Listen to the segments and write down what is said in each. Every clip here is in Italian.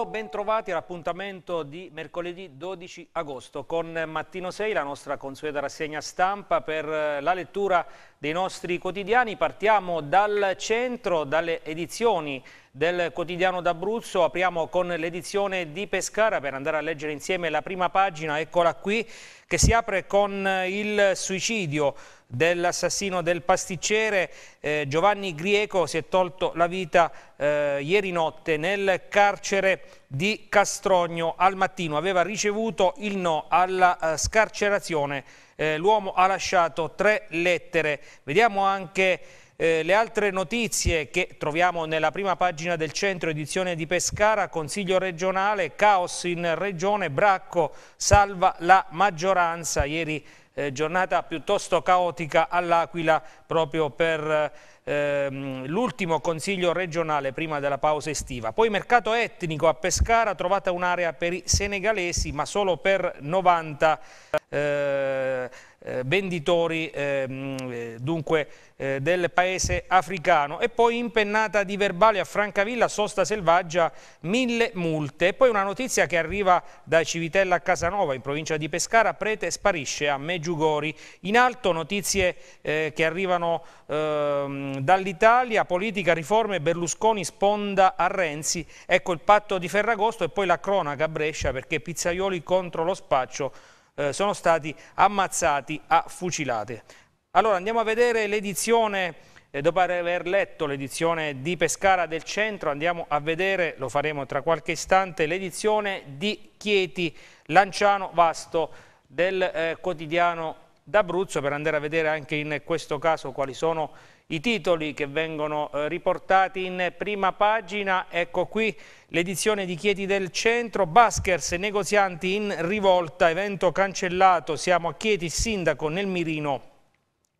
Buongiorno, bentrovati all'appuntamento di mercoledì 12 agosto con Mattino 6, la nostra consueta rassegna stampa per eh, la lettura dei nostri quotidiani. Partiamo dal centro, dalle edizioni del quotidiano d'Abruzzo. Apriamo con l'edizione di Pescara per andare a leggere insieme la prima pagina, eccola qui, che si apre con eh, il suicidio dell'assassino del pasticcere eh, Giovanni Grieco si è tolto la vita eh, ieri notte nel carcere di Castrogno al mattino aveva ricevuto il no alla eh, scarcerazione eh, l'uomo ha lasciato tre lettere vediamo anche eh, le altre notizie che troviamo nella prima pagina del centro edizione di Pescara, Consiglio regionale, caos in regione, Bracco salva la maggioranza, ieri eh, giornata piuttosto caotica all'Aquila proprio per ehm, l'ultimo consiglio regionale prima della pausa estiva. Poi mercato etnico a Pescara, trovata un'area per i senegalesi ma solo per 90 eh, eh, venditori ehm, eh, dunque, eh, del paese africano e poi impennata di verbali a Francavilla, sosta selvaggia, mille multe e poi una notizia che arriva da Civitella a Casanova in provincia di Pescara, prete sparisce a Meggiugori, in alto notizie eh, che arrivano ehm, dall'Italia, politica, riforme, Berlusconi sponda a Renzi, ecco il patto di Ferragosto e poi la cronaca a Brescia perché Pizzaioli contro lo spaccio eh, sono stati ammazzati a fucilate. Allora andiamo a vedere l'edizione, eh, dopo aver letto l'edizione di Pescara del centro, andiamo a vedere, lo faremo tra qualche istante, l'edizione di Chieti, Lanciano Vasto del eh, quotidiano d'Abruzzo per andare a vedere anche in questo caso quali sono i i titoli che vengono eh, riportati in prima pagina. Ecco qui l'edizione di Chieti del Centro, Baskers, negozianti in rivolta, evento cancellato, siamo a Chieti, sindaco nel mirino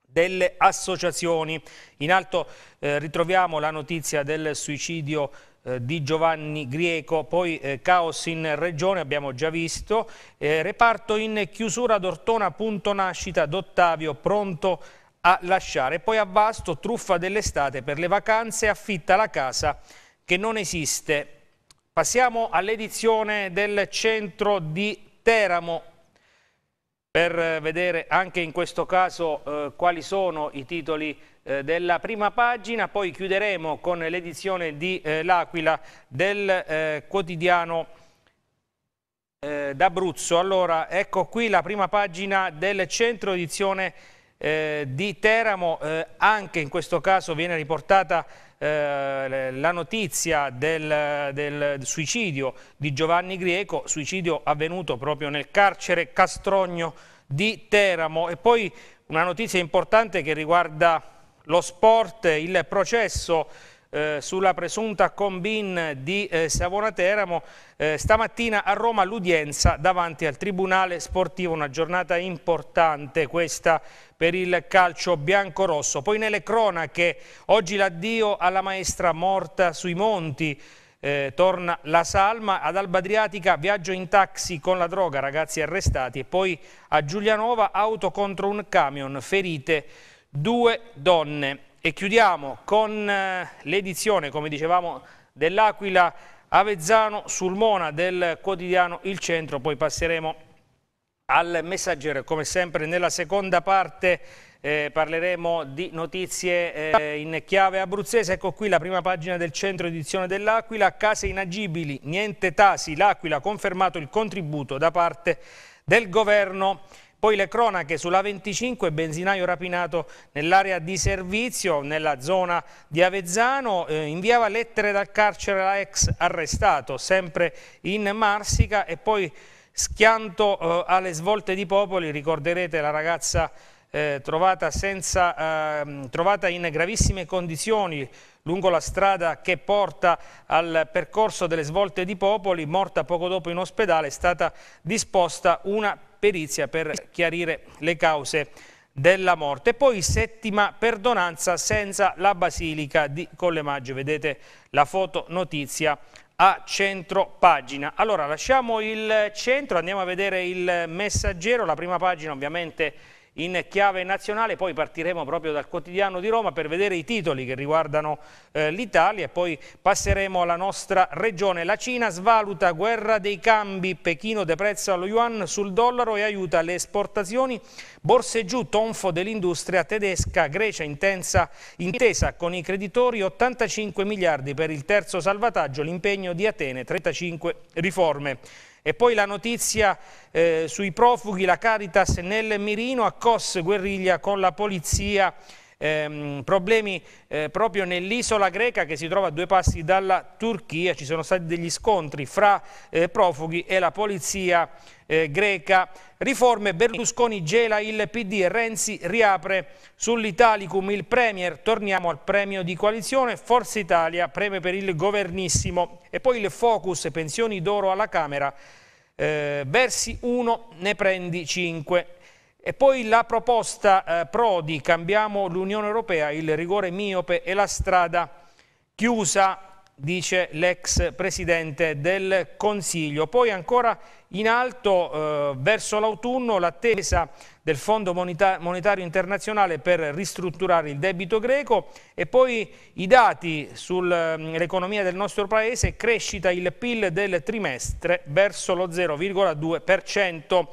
delle associazioni. In alto eh, ritroviamo la notizia del suicidio eh, di Giovanni Grieco, poi eh, caos in regione abbiamo già visto, eh, reparto in chiusura d'Ortona, punto nascita d'Ottavio, pronto a lasciare. Poi a Vasto, truffa dell'estate per le vacanze, affitta la casa che non esiste. Passiamo all'edizione del centro di Teramo per eh, vedere anche in questo caso eh, quali sono i titoli eh, della prima pagina, poi chiuderemo con l'edizione di eh, L'Aquila del eh, quotidiano eh, d'Abruzzo. Allora, ecco qui la prima pagina del centro edizione eh, di Teramo, eh, anche in questo caso viene riportata eh, la notizia del, del, suicidio di Giovanni Grieco, suicidio avvenuto proprio nel carcere Castrogno di Teramo. E poi una notizia importante che riguarda lo sport, il processo eh, sulla presunta combin di eh, Savona Teramo, eh, stamattina a Roma l'udienza davanti al Tribunale Sportivo, una giornata importante questa per il calcio bianco-rosso Poi nelle cronache, oggi l'addio alla maestra morta sui monti, eh, torna la salma ad Alba Adriatica, viaggio in taxi con la droga, ragazzi arrestati e poi a Giulianova auto contro un camion, ferite due donne. E chiudiamo con eh, l'edizione, come dicevamo, dell'Aquila Avezzano Sulmona del quotidiano Il Centro, poi passeremo al messaggero. Come sempre nella seconda parte eh, parleremo di notizie eh, in chiave abruzzese. Ecco qui la prima pagina del centro edizione dell'Aquila. Case inagibili, niente tasi. L'Aquila ha confermato il contributo da parte del governo poi le cronache sulla 25, benzinaio rapinato nell'area di servizio, nella zona di Avezzano, eh, inviava lettere dal carcere alla ex arrestato, sempre in Marsica e poi schianto eh, alle svolte di Popoli, ricorderete la ragazza eh, trovata, senza, eh, trovata in gravissime condizioni lungo la strada che porta al percorso delle svolte di Popoli, morta poco dopo in ospedale, è stata disposta una perizia per chiarire le cause della morte. Poi settima perdonanza senza la basilica di Collemaggio, vedete la foto notizia a centro pagina. Allora lasciamo il centro, andiamo a vedere il messaggero, la prima pagina ovviamente in chiave nazionale, poi partiremo proprio dal quotidiano di Roma per vedere i titoli che riguardano eh, l'Italia e poi passeremo alla nostra regione. La Cina svaluta guerra dei cambi, Pechino deprezza lo yuan sul dollaro e aiuta le esportazioni, borse giù, tonfo dell'industria tedesca, Grecia intensa, intesa con i creditori, 85 miliardi per il terzo salvataggio, l'impegno di Atene, 35 riforme. E poi la notizia eh, sui profughi, la Caritas nel mirino, a guerriglia con la polizia ehm, problemi eh, proprio nell'isola greca che si trova a due passi dalla Turchia, ci sono stati degli scontri fra eh, profughi e la polizia eh, greca. Riforme Berlusconi gela il PD, Renzi riapre sull'Italicum il Premier, torniamo al premio di coalizione, Forza Italia preme per il governissimo e poi il focus pensioni d'oro alla Camera, eh, versi 1 ne prendi 5. E poi la proposta eh, Prodi, cambiamo l'Unione Europea, il rigore miope e la strada chiusa, dice l'ex Presidente del Consiglio. Poi ancora in alto eh, verso l'autunno l'attesa del Fondo Monetario Internazionale per ristrutturare il debito greco e poi i dati sull'economia mm, del nostro Paese, crescita il PIL del trimestre verso lo 0,2%.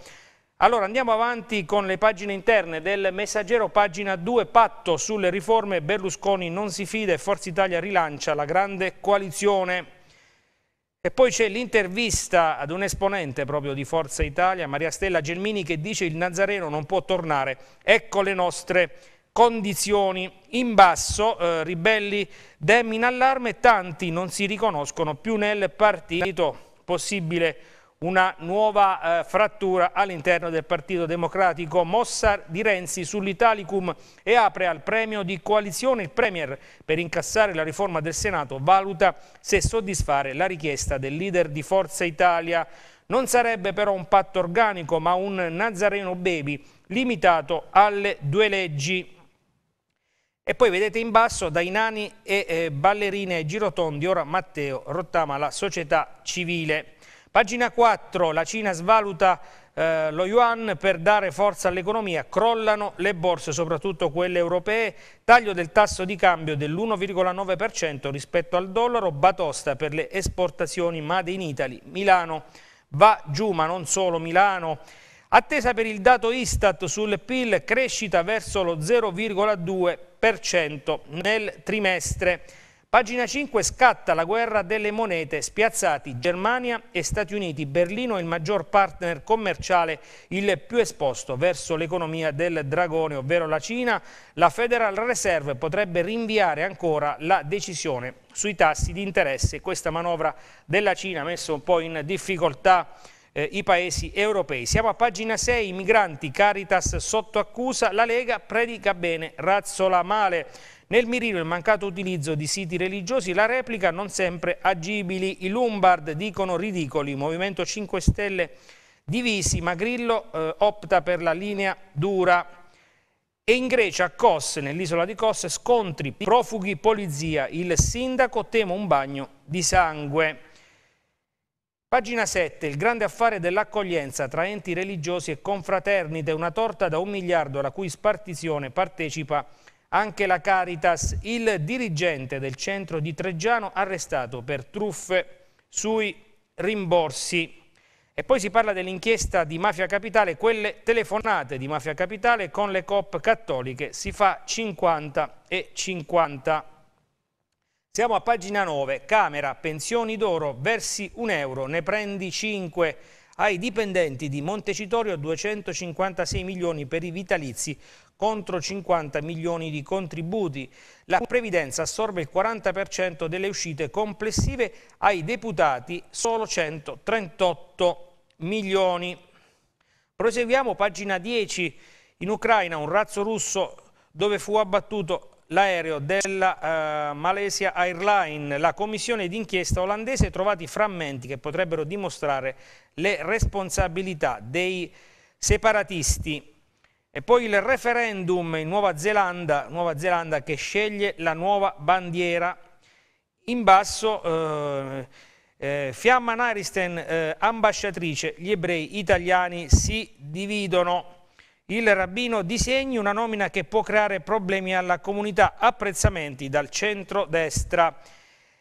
Allora andiamo avanti con le pagine interne del Messaggero, pagina 2, patto sulle riforme, Berlusconi non si fida e Forza Italia rilancia la grande coalizione. E poi c'è l'intervista ad un esponente proprio di Forza Italia, Maria Stella Gelmini, che dice il Nazareno non può tornare, ecco le nostre condizioni. In basso, eh, ribelli dem in allarme, tanti non si riconoscono più nel partito, possibile una nuova eh, frattura all'interno del Partito Democratico, mossa di Renzi sull'Italicum e apre al premio di coalizione. Il Premier per incassare la riforma del Senato valuta se soddisfare la richiesta del leader di Forza Italia. Non sarebbe però un patto organico ma un Nazareno Baby limitato alle due leggi. E poi vedete in basso dai nani e eh, ballerine girotondi, ora Matteo Rottama la società civile. Pagina 4, la Cina svaluta eh, lo yuan per dare forza all'economia, crollano le borse, soprattutto quelle europee, taglio del tasso di cambio dell'1,9% rispetto al dollaro, batosta per le esportazioni Made in Italy, Milano va giù, ma non solo Milano. Attesa per il dato Istat sul PIL, crescita verso lo 0,2% nel trimestre. Pagina 5 scatta la guerra delle monete, spiazzati Germania e Stati Uniti, Berlino è il maggior partner commerciale, il più esposto verso l'economia del dragone, ovvero la Cina. La Federal Reserve potrebbe rinviare ancora la decisione sui tassi di interesse. Questa manovra della Cina ha messo un po' in difficoltà eh, i paesi europei. Siamo a pagina 6, i migranti, Caritas sotto accusa, la Lega predica bene, razzola male. Nel mirino il mancato utilizzo di siti religiosi, la replica non sempre agibili. I Lombard dicono ridicoli, Movimento 5 Stelle divisi, ma Grillo eh, opta per la linea dura. E in Grecia, a Kos, nell'isola di Kos, scontri, profughi, polizia. Il sindaco teme un bagno di sangue. Pagina 7. Il grande affare dell'accoglienza tra enti religiosi e confraternite, una torta da un miliardo alla cui spartizione partecipa anche la Caritas, il dirigente del centro di Treggiano, arrestato per truffe sui rimborsi. E poi si parla dell'inchiesta di Mafia Capitale, quelle telefonate di Mafia Capitale con le COP cattoliche, si fa 50 e 50. Siamo a pagina 9, Camera, pensioni d'oro, versi un euro, ne prendi 5 ai dipendenti di Montecitorio 256 milioni per i vitalizi contro 50 milioni di contributi. La Previdenza assorbe il 40% delle uscite complessive ai deputati, solo 138 milioni. Proseguiamo, pagina 10. In Ucraina un razzo russo dove fu abbattuto l'aereo della eh, Malaysia Airlines. La commissione d'inchiesta olandese ha trovato frammenti che potrebbero dimostrare le responsabilità dei separatisti. E poi il referendum in Nuova Zelanda, Nuova Zelanda che sceglie la nuova bandiera. In basso eh, eh, Fiamma Naristen, eh, ambasciatrice, gli ebrei italiani si dividono. Il rabbino disegni una nomina che può creare problemi alla comunità, apprezzamenti dal centro-destra.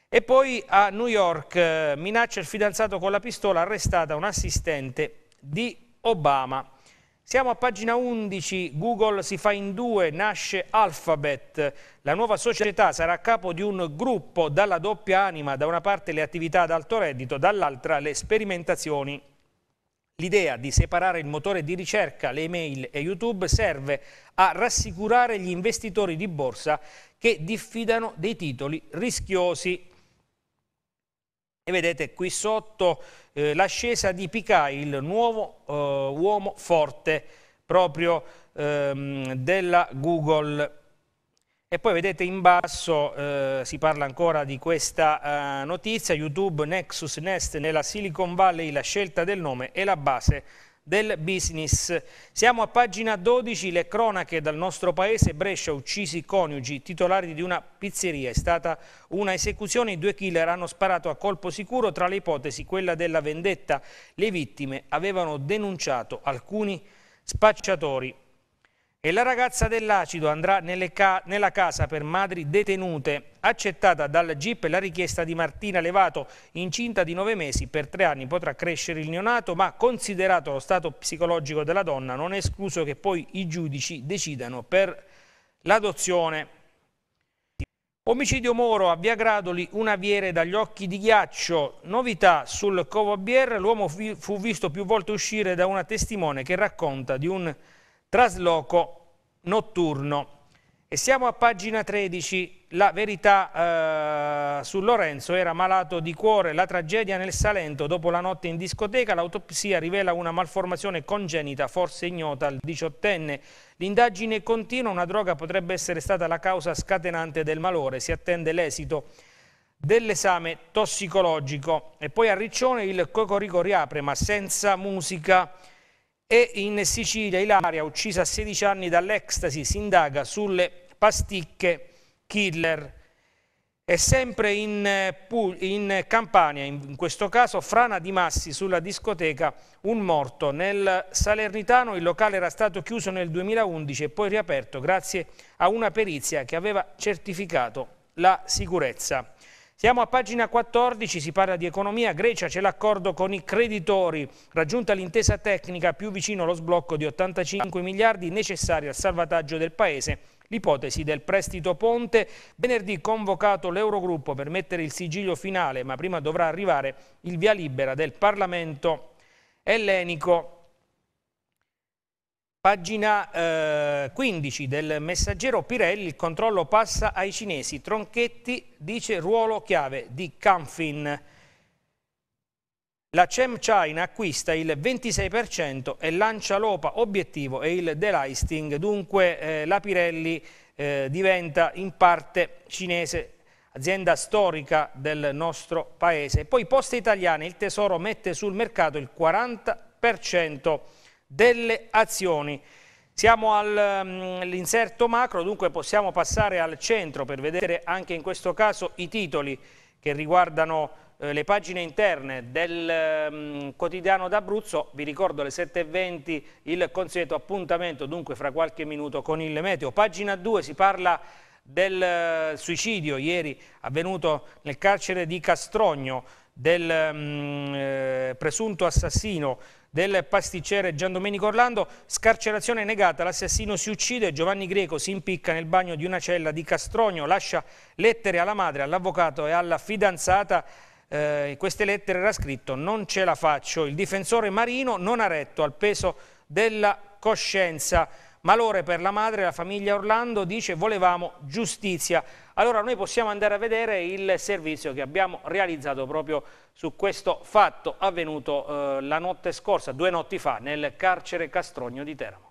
E poi a New York eh, minaccia il fidanzato con la pistola, arrestata un assistente di Obama. Siamo a pagina 11, Google si fa in due, nasce Alphabet. La nuova società sarà a capo di un gruppo dalla doppia anima, da una parte le attività ad alto reddito, dall'altra le sperimentazioni. L'idea di separare il motore di ricerca, le email e YouTube serve a rassicurare gli investitori di borsa che diffidano dei titoli rischiosi. E vedete qui sotto eh, l'ascesa di Picà, il nuovo eh, uomo forte proprio ehm, della Google. E poi vedete in basso eh, si parla ancora di questa eh, notizia, YouTube Nexus Nest nella Silicon Valley, la scelta del nome e la base del business. Siamo a pagina 12, le cronache dal nostro paese, Brescia uccisi coniugi, titolari di una pizzeria, è stata una esecuzione, i due killer hanno sparato a colpo sicuro, tra le ipotesi quella della vendetta, le vittime avevano denunciato alcuni spacciatori e la ragazza dell'acido andrà ca nella casa per madri detenute, accettata dal GIP la richiesta di Martina Levato, incinta di nove mesi, per tre anni potrà crescere il neonato, ma considerato lo stato psicologico della donna non è escluso che poi i giudici decidano per l'adozione. Omicidio Moro a Via Gradoli, un aviere dagli occhi di ghiaccio. Novità sul Covo Bier, l'uomo fu visto più volte uscire da una testimone che racconta di un trasloco notturno. E siamo a pagina 13, la verità eh, su Lorenzo era malato di cuore, la tragedia nel Salento dopo la notte in discoteca, l'autopsia rivela una malformazione congenita, forse ignota al diciottenne. L'indagine continua, una droga potrebbe essere stata la causa scatenante del malore, si attende l'esito dell'esame tossicologico. E poi a Riccione il Cocorico riapre, ma senza musica. E in Sicilia Ilaria, uccisa a 16 anni dall'ecstasy, si indaga sulle pasticche killer. E sempre in, in Campania, in questo caso, frana di massi sulla discoteca, un morto. Nel Salernitano il locale era stato chiuso nel 2011 e poi riaperto grazie a una perizia che aveva certificato la sicurezza. Siamo a pagina 14, si parla di economia, Grecia c'è l'accordo con i creditori, raggiunta l'intesa tecnica più vicino allo sblocco di 85 miliardi necessari al salvataggio del Paese L'ipotesi del prestito ponte, venerdì convocato l'Eurogruppo per mettere il sigillo finale, ma prima dovrà arrivare il via libera del Parlamento ellenico. Pagina eh, 15 del messaggero Pirelli, il controllo passa ai cinesi. Tronchetti dice ruolo chiave di Canfin. La Chem China acquista il 26% e lancia l'OPA obiettivo e il delisting, dunque eh, la Pirelli eh, diventa in parte cinese, azienda storica del nostro paese. Poi Poste Italiane, il Tesoro mette sul mercato il 40% delle azioni. Siamo all'inserto mm, macro, dunque possiamo passare al centro per vedere anche in questo caso i titoli che riguardano eh, le pagine interne del mm, quotidiano d'Abruzzo. Vi ricordo alle 7.20 il consueto appuntamento, dunque fra qualche minuto con il meteo. Pagina 2 si parla del eh, suicidio ieri avvenuto nel carcere di Castrogno del mm, eh, presunto assassino del pasticcere Giandomenico Orlando, scarcerazione negata, l'assassino si uccide, Giovanni Greco si impicca nel bagno di una cella di Castrogno, lascia lettere alla madre, all'avvocato e alla fidanzata eh, queste lettere era scritto non ce la faccio, il difensore Marino non ha retto al peso della coscienza, malore per la madre, la famiglia Orlando dice volevamo giustizia, allora noi possiamo andare a vedere il servizio che abbiamo realizzato proprio su questo fatto avvenuto eh, la notte scorsa, due notti fa, nel carcere Castrogno di Teramo.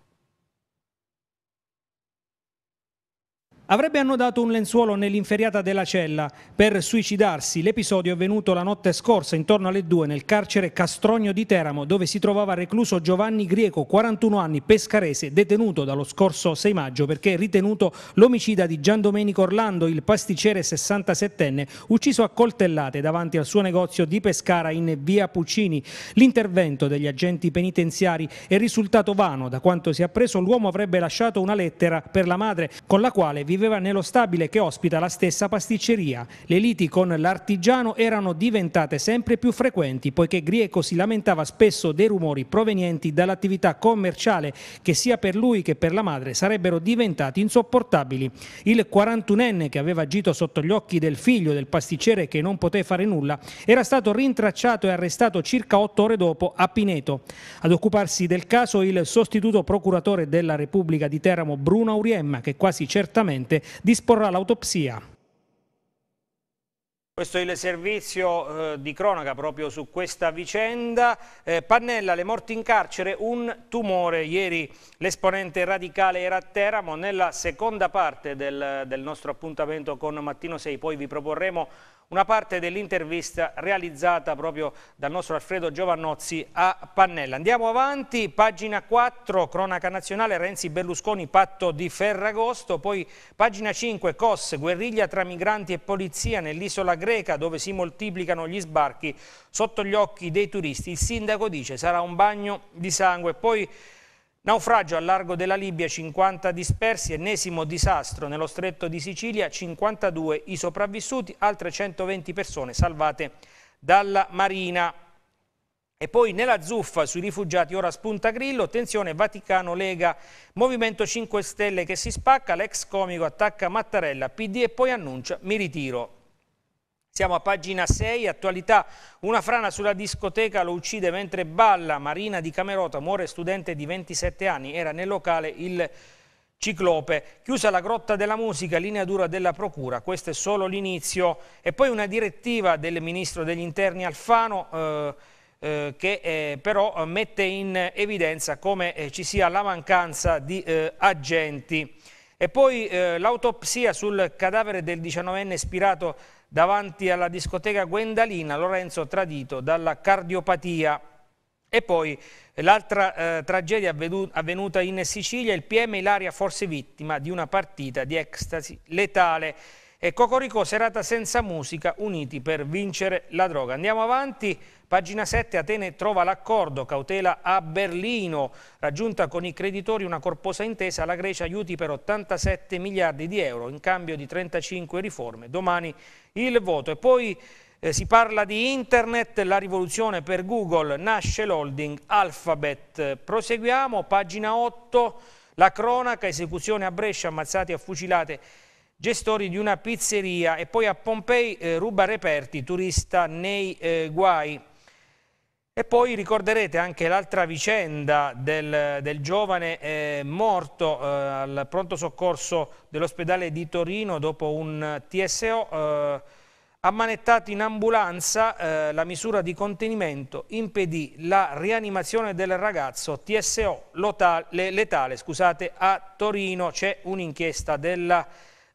Avrebbe annodato un lenzuolo nell'inferiata della cella per suicidarsi. L'episodio è avvenuto la notte scorsa, intorno alle 2, nel carcere Castrogno di Teramo, dove si trovava recluso Giovanni Grieco, 41 anni, pescarese, detenuto dallo scorso 6 maggio perché ritenuto l'omicida di Gian Domenico Orlando, il pasticcere 67enne, ucciso a coltellate davanti al suo negozio di Pescara in via Puccini. L'intervento degli agenti penitenziari è risultato vano. Da quanto si è appreso, l'uomo avrebbe lasciato una lettera per la madre, con la quale vi viveva nello stabile che ospita la stessa pasticceria. Le liti con l'artigiano erano diventate sempre più frequenti poiché Grieco si lamentava spesso dei rumori provenienti dall'attività commerciale che sia per lui che per la madre sarebbero diventati insopportabili. Il 41enne che aveva agito sotto gli occhi del figlio del pasticcere che non poté fare nulla era stato rintracciato e arrestato circa otto ore dopo a Pineto. Ad occuparsi del caso il sostituto procuratore della Repubblica di Teramo Bruno Auriemma che quasi certamente competente disporrà l'autopsia. Questo è il servizio eh, di cronaca proprio su questa vicenda. Eh, Pannella, le morti in carcere, un tumore. Ieri l'esponente radicale era a Teramo. Nella seconda parte del, del nostro appuntamento con Mattino 6 poi vi proporremo una parte dell'intervista realizzata proprio dal nostro Alfredo Giovannozzi a Pannella. Andiamo avanti, pagina 4, cronaca nazionale, Renzi Berlusconi, patto di Ferragosto, poi pagina 5, COS, guerriglia tra migranti e polizia nell'isola greca dove si moltiplicano gli sbarchi sotto gli occhi dei turisti. Il sindaco dice sarà un bagno di sangue. Poi Naufragio al largo della Libia, 50 dispersi, ennesimo disastro nello stretto di Sicilia, 52 i sopravvissuti, altre 120 persone salvate dalla Marina. E poi nella zuffa sui rifugiati ora spunta Grillo, tensione Vaticano Lega, Movimento 5 Stelle che si spacca, l'ex comico attacca Mattarella, PD e poi annuncia mi ritiro. Siamo a pagina 6, attualità, una frana sulla discoteca lo uccide mentre balla, Marina di Camerota muore studente di 27 anni, era nel locale il Ciclope, chiusa la grotta della musica, linea dura della procura, questo è solo l'inizio e poi una direttiva del ministro degli interni Alfano eh, eh, che eh, però mette in evidenza come eh, ci sia la mancanza di eh, agenti. E poi eh, l'autopsia sul cadavere del 19enne spirato davanti alla discoteca Guendalina Lorenzo tradito dalla cardiopatia. E poi eh, l'altra eh, tragedia avvenuta in Sicilia, il PM Ilaria forse vittima di una partita di ecstasy letale e Cocorico serata senza musica uniti per vincere la droga. Andiamo avanti, pagina 7 Atene trova l'accordo, cautela a Berlino, raggiunta con i creditori una corposa intesa, la Grecia aiuti per 87 miliardi di euro in cambio di 35 riforme, domani il voto e poi eh, si parla di internet, la rivoluzione per Google, nasce l'holding Alphabet. Proseguiamo, pagina 8, la cronaca, esecuzione a Brescia, ammazzati e fucilate gestori di una pizzeria e poi a Pompei eh, ruba reperti, turista nei eh, guai. E poi ricorderete anche l'altra vicenda del, del giovane eh, morto eh, al pronto soccorso dell'ospedale di Torino dopo un TSO eh, ammanettato in ambulanza, eh, la misura di contenimento impedì la rianimazione del ragazzo TSO letale, letale scusate, a Torino. C'è un'inchiesta della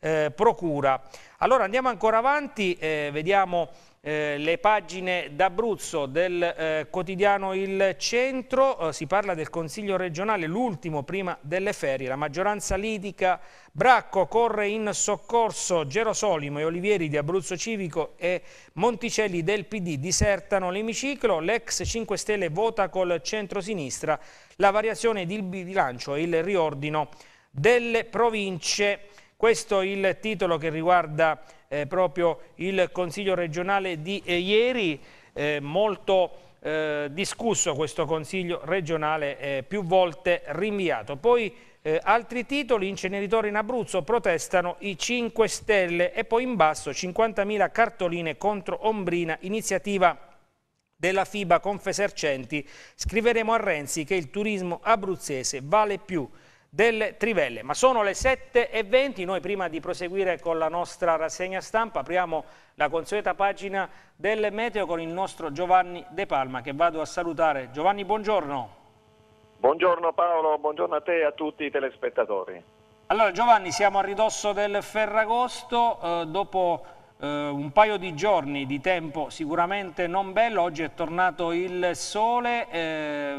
eh, procura. Allora andiamo ancora avanti, eh, vediamo eh, le pagine d'Abruzzo del eh, quotidiano Il Centro, eh, si parla del Consiglio regionale, l'ultimo prima delle ferie, la maggioranza litica, Bracco corre in soccorso, Gerosolimo e Olivieri di Abruzzo Civico e Monticelli del PD disertano l'emiciclo, l'ex 5 Stelle vota col centro-sinistra, la variazione di bilancio e il riordino delle province. Questo è il titolo che riguarda eh, proprio il Consiglio regionale di eh, ieri, eh, molto eh, discusso questo Consiglio regionale, eh, più volte rinviato. Poi eh, altri titoli, inceneritori in Abruzzo, protestano i 5 Stelle e poi in basso 50.000 cartoline contro Ombrina, iniziativa della FIBA Confesercenti, scriveremo a Renzi che il turismo abruzzese vale più delle trivelle. Ma sono le 7.20, noi prima di proseguire con la nostra rassegna stampa apriamo la consueta pagina del Meteo con il nostro Giovanni De Palma che vado a salutare. Giovanni, buongiorno. Buongiorno Paolo, buongiorno a te e a tutti i telespettatori. Allora Giovanni, siamo a ridosso del Ferragosto, eh, dopo eh, un paio di giorni di tempo sicuramente non bello, oggi è tornato il sole, eh,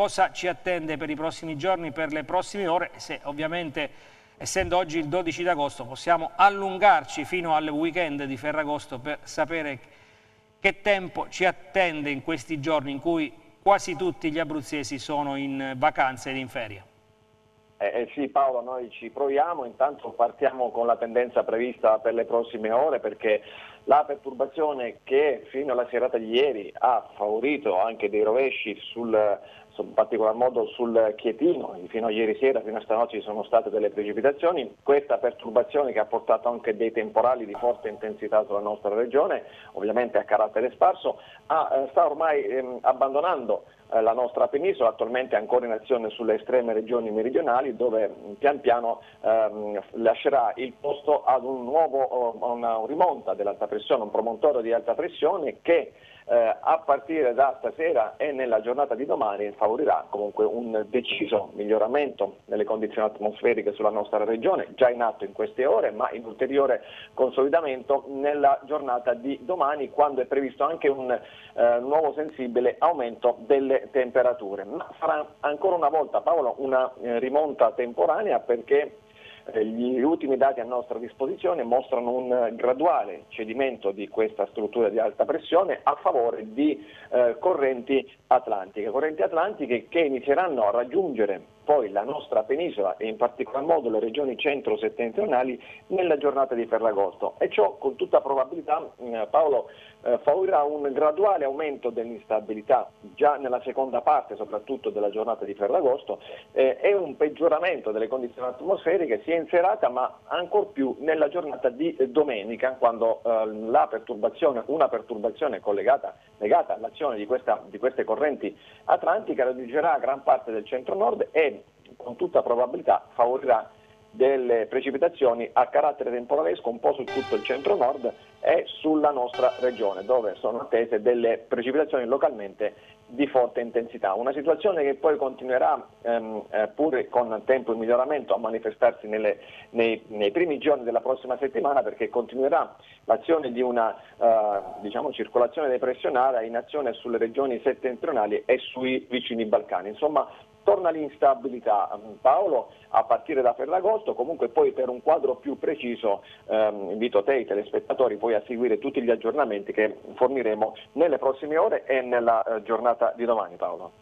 cosa ci attende per i prossimi giorni, per le prossime ore, se ovviamente essendo oggi il 12 d'agosto possiamo allungarci fino al weekend di Ferragosto per sapere che tempo ci attende in questi giorni in cui quasi tutti gli abruzzesi sono in vacanza ed in ferie. Eh, eh, sì Paolo, noi ci proviamo, intanto partiamo con la tendenza prevista per le prossime ore perché la perturbazione che fino alla serata di ieri ha favorito anche dei rovesci sul in particolar modo sul Chietino, fino a ieri sera, fino a stanotte ci sono state delle precipitazioni, questa perturbazione che ha portato anche dei temporali di forte intensità sulla nostra regione, ovviamente a carattere sparso, ha, eh, sta ormai ehm, abbandonando eh, la nostra penisola, attualmente ancora in azione sulle estreme regioni meridionali, dove mm, pian piano ehm, lascerà il posto ad un nuovo, una rimonta dell'alta pressione, un promontorio di alta pressione che eh, a partire da stasera e nella giornata di domani favorirà comunque un deciso miglioramento delle condizioni atmosferiche sulla nostra regione, già in atto in queste ore, ma in ulteriore consolidamento nella giornata di domani quando è previsto anche un eh, nuovo sensibile aumento delle temperature. Ma sarà ancora una volta Paolo una eh, rimonta temporanea perché eh, gli ultimi dati a nostra disposizione mostrano un graduale cedimento di questa struttura di alta pressione a favore di eh, correnti atlantiche, correnti atlantiche che inizieranno a raggiungere poi la nostra penisola e in particolar modo le regioni centro-settentrionali nella giornata di Ferragosto e ciò con tutta probabilità eh, Paolo eh, favorirà un graduale aumento dell'instabilità già nella seconda parte soprattutto della giornata di Ferragosto eh, e un peggioramento delle condizioni atmosferiche sia in serata ma ancor più nella giornata di eh, domenica quando eh, perturbazione, una perturbazione collegata, legata all'azione di, questa, di queste correnti atlantiche raggiungerà gran parte del centro-nord e con tutta probabilità favorirà delle precipitazioni a carattere temporalesco un po' su tutto il centro-nord e sulla nostra regione, dove sono attese delle precipitazioni localmente di forte intensità. Una situazione che poi continuerà, ehm, eh, pur con tempo di miglioramento, a manifestarsi nelle, nei, nei, primi giorni della prossima settimana, perché continuerà l'azione di una eh, diciamo, circolazione depressionale in azione sulle regioni settentrionali e sui vicini Balcani. Insomma, torna l'instabilità mm, Paolo a partire da Ferragosto, comunque poi per un quadro più preciso ehm, invito te e i telespettatori poi a seguire tutti gli aggiornamenti che forniremo nelle prossime ore e nella eh, giornata di domani Paolo.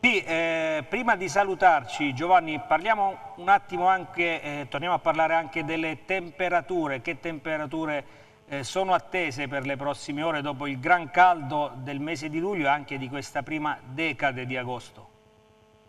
Sì, eh, prima di salutarci Giovanni parliamo un attimo anche, eh, torniamo a parlare anche delle temperature, che temperature eh, sono attese per le prossime ore dopo il gran caldo del mese di luglio e anche di questa prima decade di agosto?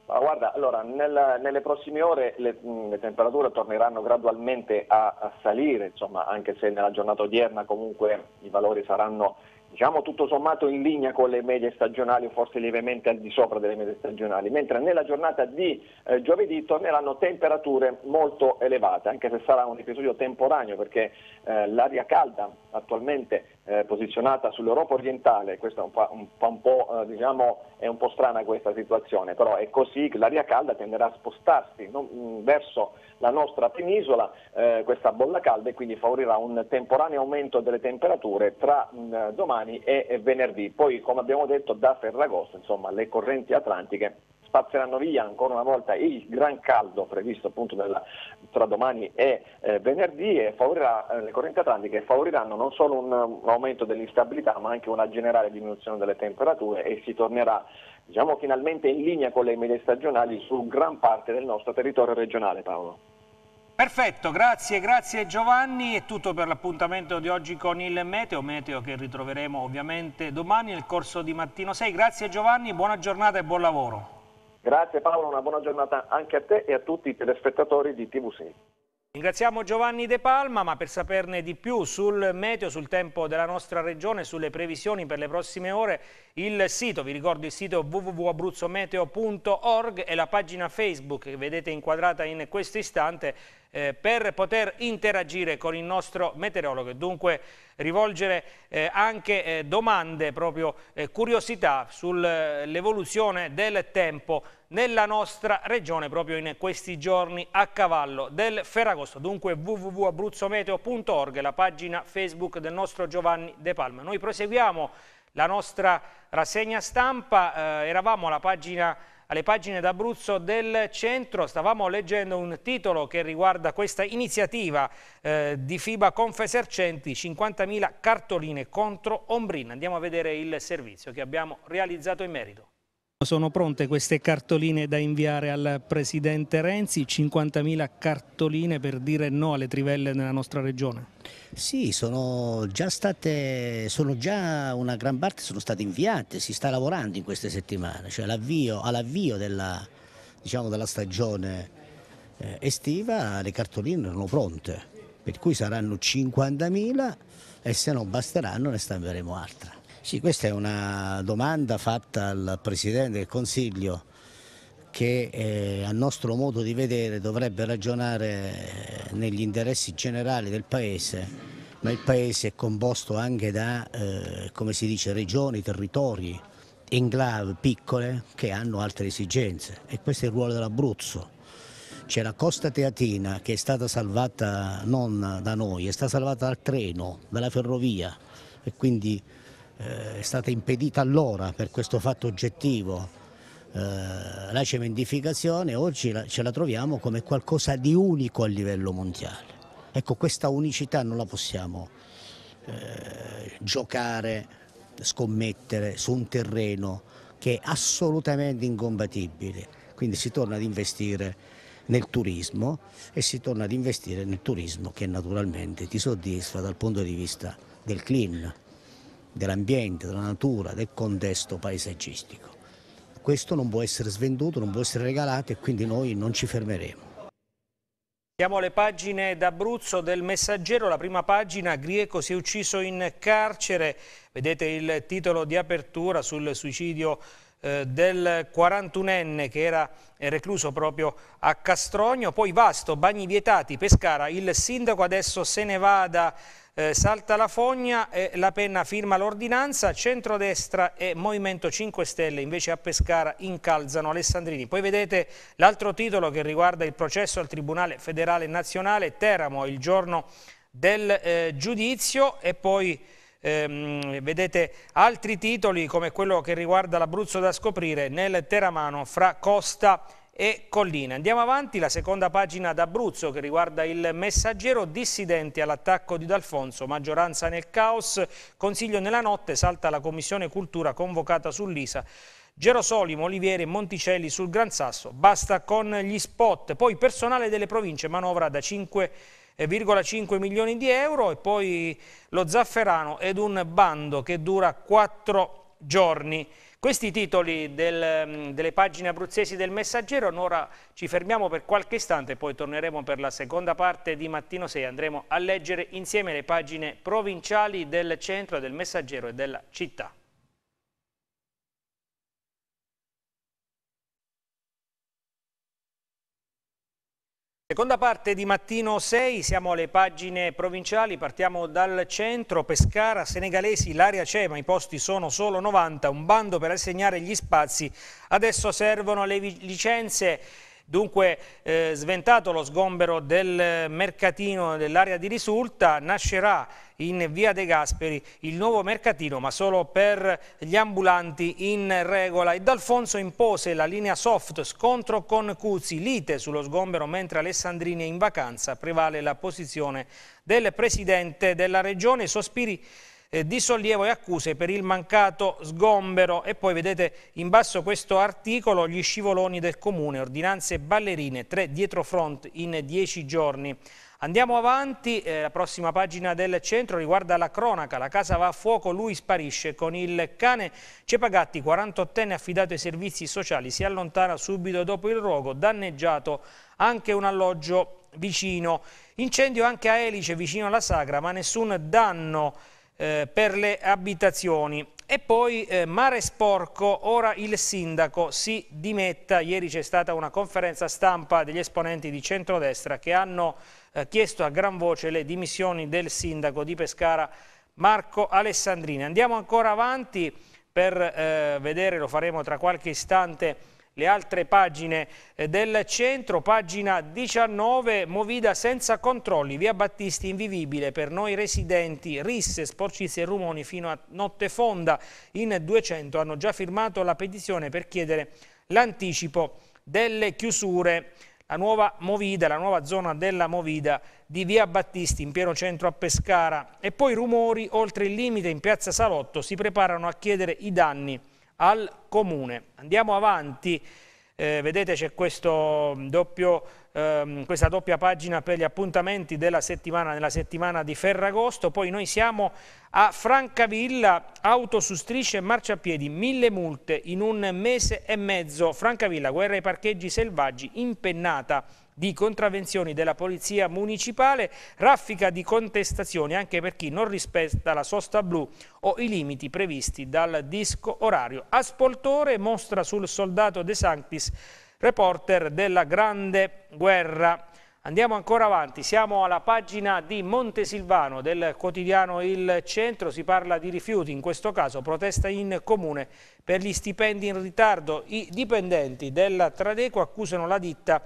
Ma guarda, allora, nella, nelle prossime ore le, le, temperature torneranno gradualmente a, a salire, insomma, anche se nella giornata odierna comunque i valori saranno diciamo tutto sommato in linea con le medie stagionali o forse lievemente al di sopra delle medie stagionali, mentre nella giornata di eh, giovedì torneranno temperature molto elevate, anche se sarà un episodio temporaneo perché eh, l'aria calda attualmente è eh, posizionata sull'Europa orientale, questa è un po', un po', un po' eh, diciamo, è un po' strana questa situazione, però è così che l'aria calda tenderà a spostarsi non, mm, verso la nostra penisola, eh, questa bolla calda e quindi favorirà un temporaneo aumento delle temperature tra mh, mm, domani e, e venerdì. Poi come abbiamo detto da Ferragosto insomma, le correnti atlantiche spazzeranno via ancora una volta il gran caldo previsto appunto della, tra domani e eh, venerdì e favorirà eh, le correnti atlantiche favoriranno non solo un, un aumento dell'instabilità ma anche una generale diminuzione delle temperature e si tornerà diciamo finalmente in linea con le medie stagionali su gran parte del nostro territorio regionale Paolo. Perfetto, grazie, grazie Giovanni, è tutto per l'appuntamento di oggi con il Meteo, Meteo che ritroveremo ovviamente domani nel corso di Mattino 6, grazie Giovanni, buona giornata e buon lavoro. Grazie Paolo, una buona giornata anche a te e a tutti i telespettatori di TVC. Ringraziamo Giovanni De Palma, ma per saperne di più sul meteo, sul tempo della nostra regione, sulle previsioni per le prossime ore, il sito, vi ricordo il sito www.abruzzometeo.org e la pagina Facebook che vedete inquadrata in questo istante eh, per poter interagire con il nostro meteorologo e dunque rivolgere eh, anche eh, domande, proprio eh, curiosità sull'evoluzione del tempo nella nostra regione proprio in questi giorni a cavallo del Ferragosto. Dunque www.abruzzometeo.org, la pagina Facebook del nostro Giovanni De Palma. Noi proseguiamo la nostra rassegna stampa, eh, eravamo alla pagina alle pagine d'Abruzzo del centro stavamo leggendo un titolo che riguarda questa iniziativa eh, di FIBA Confesercenti 50.000 cartoline contro Ombrin Andiamo a vedere il servizio che abbiamo realizzato in merito. Sono pronte queste cartoline da inviare al Presidente Renzi, 50.000 cartoline per dire no alle trivelle nella nostra regione? Sì, sono già state, sono già una gran parte sono state inviate, si sta lavorando in queste settimane, cioè all'avvio all della, diciamo, della, stagione eh, estiva le cartoline erano pronte, per cui saranno 50.000 e se non basteranno ne stamperemo altre. Sì, questa è una domanda fatta al Presidente del Consiglio che eh, a nostro modo di vedere dovrebbe ragionare eh, negli interessi generali del Paese, ma il Paese è composto anche da, eh, come si dice, regioni, territori, enclave piccole che hanno altre esigenze e questo è il ruolo dell'Abruzzo. C'è la costa teatina che è stata salvata non da noi, è stata salvata dal treno, dalla ferrovia e quindi eh, è stata impedita allora per questo fatto oggettivo eh, la cementificazione, oggi la, ce la troviamo come qualcosa di unico a livello mondiale. Ecco, questa unicità non la possiamo eh, giocare, scommettere su un terreno che è assolutamente incompatibile. Quindi si torna ad investire nel turismo e si torna ad investire nel turismo che naturalmente ti soddisfa dal punto di vista del clean dell'ambiente, della natura, del contesto paesaggistico. Questo non può essere svenduto, non può essere regalato e quindi noi non ci fermeremo. Siamo alle pagine d'Abruzzo del Messaggero, la prima pagina, Grieco si è ucciso in carcere, vedete il titolo di apertura sul suicidio eh, del 41enne che era recluso proprio a Castrogno, poi Vasto, Bagni Vietati, Pescara, il sindaco adesso se ne va da eh, salta la fogna, eh, la penna firma l'ordinanza, centrodestra e Movimento 5 Stelle invece a Pescara incalzano Alessandrini. Poi vedete l'altro titolo che riguarda il processo al Tribunale Federale Nazionale, Teramo il giorno del eh, giudizio e poi ehm, vedete altri titoli come quello che riguarda l'Abruzzo da scoprire nel Teramano fra Costa e e Collina. Andiamo avanti, la seconda pagina d'Abruzzo che riguarda il messaggero dissidente all'attacco di D'Alfonso, maggioranza nel caos, consiglio nella notte, salta la commissione cultura convocata sull'ISA. Gerosoli, Olivieri e Monticelli sul Gran Sasso, basta con gli spot, poi personale delle province manovra da 5,5 eh, milioni di euro e poi lo Zafferano ed un bando che dura 4 giorni. Questi titoli del, mm, delle pagine abruzzesi del Messaggero, ora ci fermiamo per qualche istante e poi torneremo per la seconda parte di Mattino 6. Andremo a leggere insieme le pagine provinciali del centro, del Messaggero e della città. Seconda parte di mattino 6, siamo alle pagine provinciali, partiamo dal centro, Pescara, Senegalesi, l'area c'è ma i posti sono solo 90, un bando per assegnare gli spazi, adesso servono le licenze Dunque eh, sventato lo sgombero del mercatino dell'area di risulta nascerà in via De Gasperi il nuovo mercatino ma solo per gli ambulanti in regola e D'Alfonso impose la linea soft scontro con Cuzzi lite sullo sgombero mentre Alessandrini è in vacanza prevale la posizione del presidente della regione sospiri eh, di sollievo e accuse per il mancato sgombero e poi vedete in basso questo articolo gli scivoloni del comune, ordinanze ballerine, tre dietro front in dieci giorni. Andiamo avanti, eh, la prossima pagina del centro riguarda la cronaca, la casa va a fuoco, lui sparisce con il cane. Cepagatti, 48enne affidato ai servizi sociali, si allontana subito dopo il rogo, danneggiato anche un alloggio vicino. Incendio anche a Elice vicino alla Sagra, ma nessun danno eh, per le abitazioni. E poi eh, mare sporco, ora il sindaco si dimetta. Ieri c'è stata una conferenza stampa degli esponenti di centrodestra che hanno eh, chiesto a gran voce le dimissioni del sindaco di Pescara Marco Alessandrini. Andiamo ancora avanti per eh, vedere, lo faremo tra qualche istante, le altre pagine eh, del centro. Pagina 19, Movida senza controlli, via Battisti invivibile per noi residenti, risse, sporcizie e rumoni fino a notte fonda. In 200 hanno già firmato la petizione per chiedere l'anticipo delle chiusure la nuova Movida, la nuova zona della Movida di via Battisti in pieno centro a Pescara e poi rumori oltre il limite in piazza Salotto si preparano a chiedere i danni al comune. Andiamo avanti, eh, vedete c'è ehm, questa doppia pagina per gli appuntamenti della settimana, nella settimana di Ferragosto, poi noi siamo a Francavilla, auto su strisce e marciapiedi, mille multe in un mese e mezzo. Francavilla, guerra ai parcheggi selvaggi, impennata di contravvenzioni della Polizia Municipale, raffica di contestazioni anche per chi non rispetta la sosta blu o i limiti previsti dal disco orario. Aspoltore mostra sul soldato De Sanctis, reporter della Grande Guerra. Andiamo ancora avanti, siamo alla pagina di Montesilvano del quotidiano Il Centro, si parla di rifiuti, in questo caso protesta in comune per gli stipendi in ritardo. I dipendenti della Tradeco accusano la ditta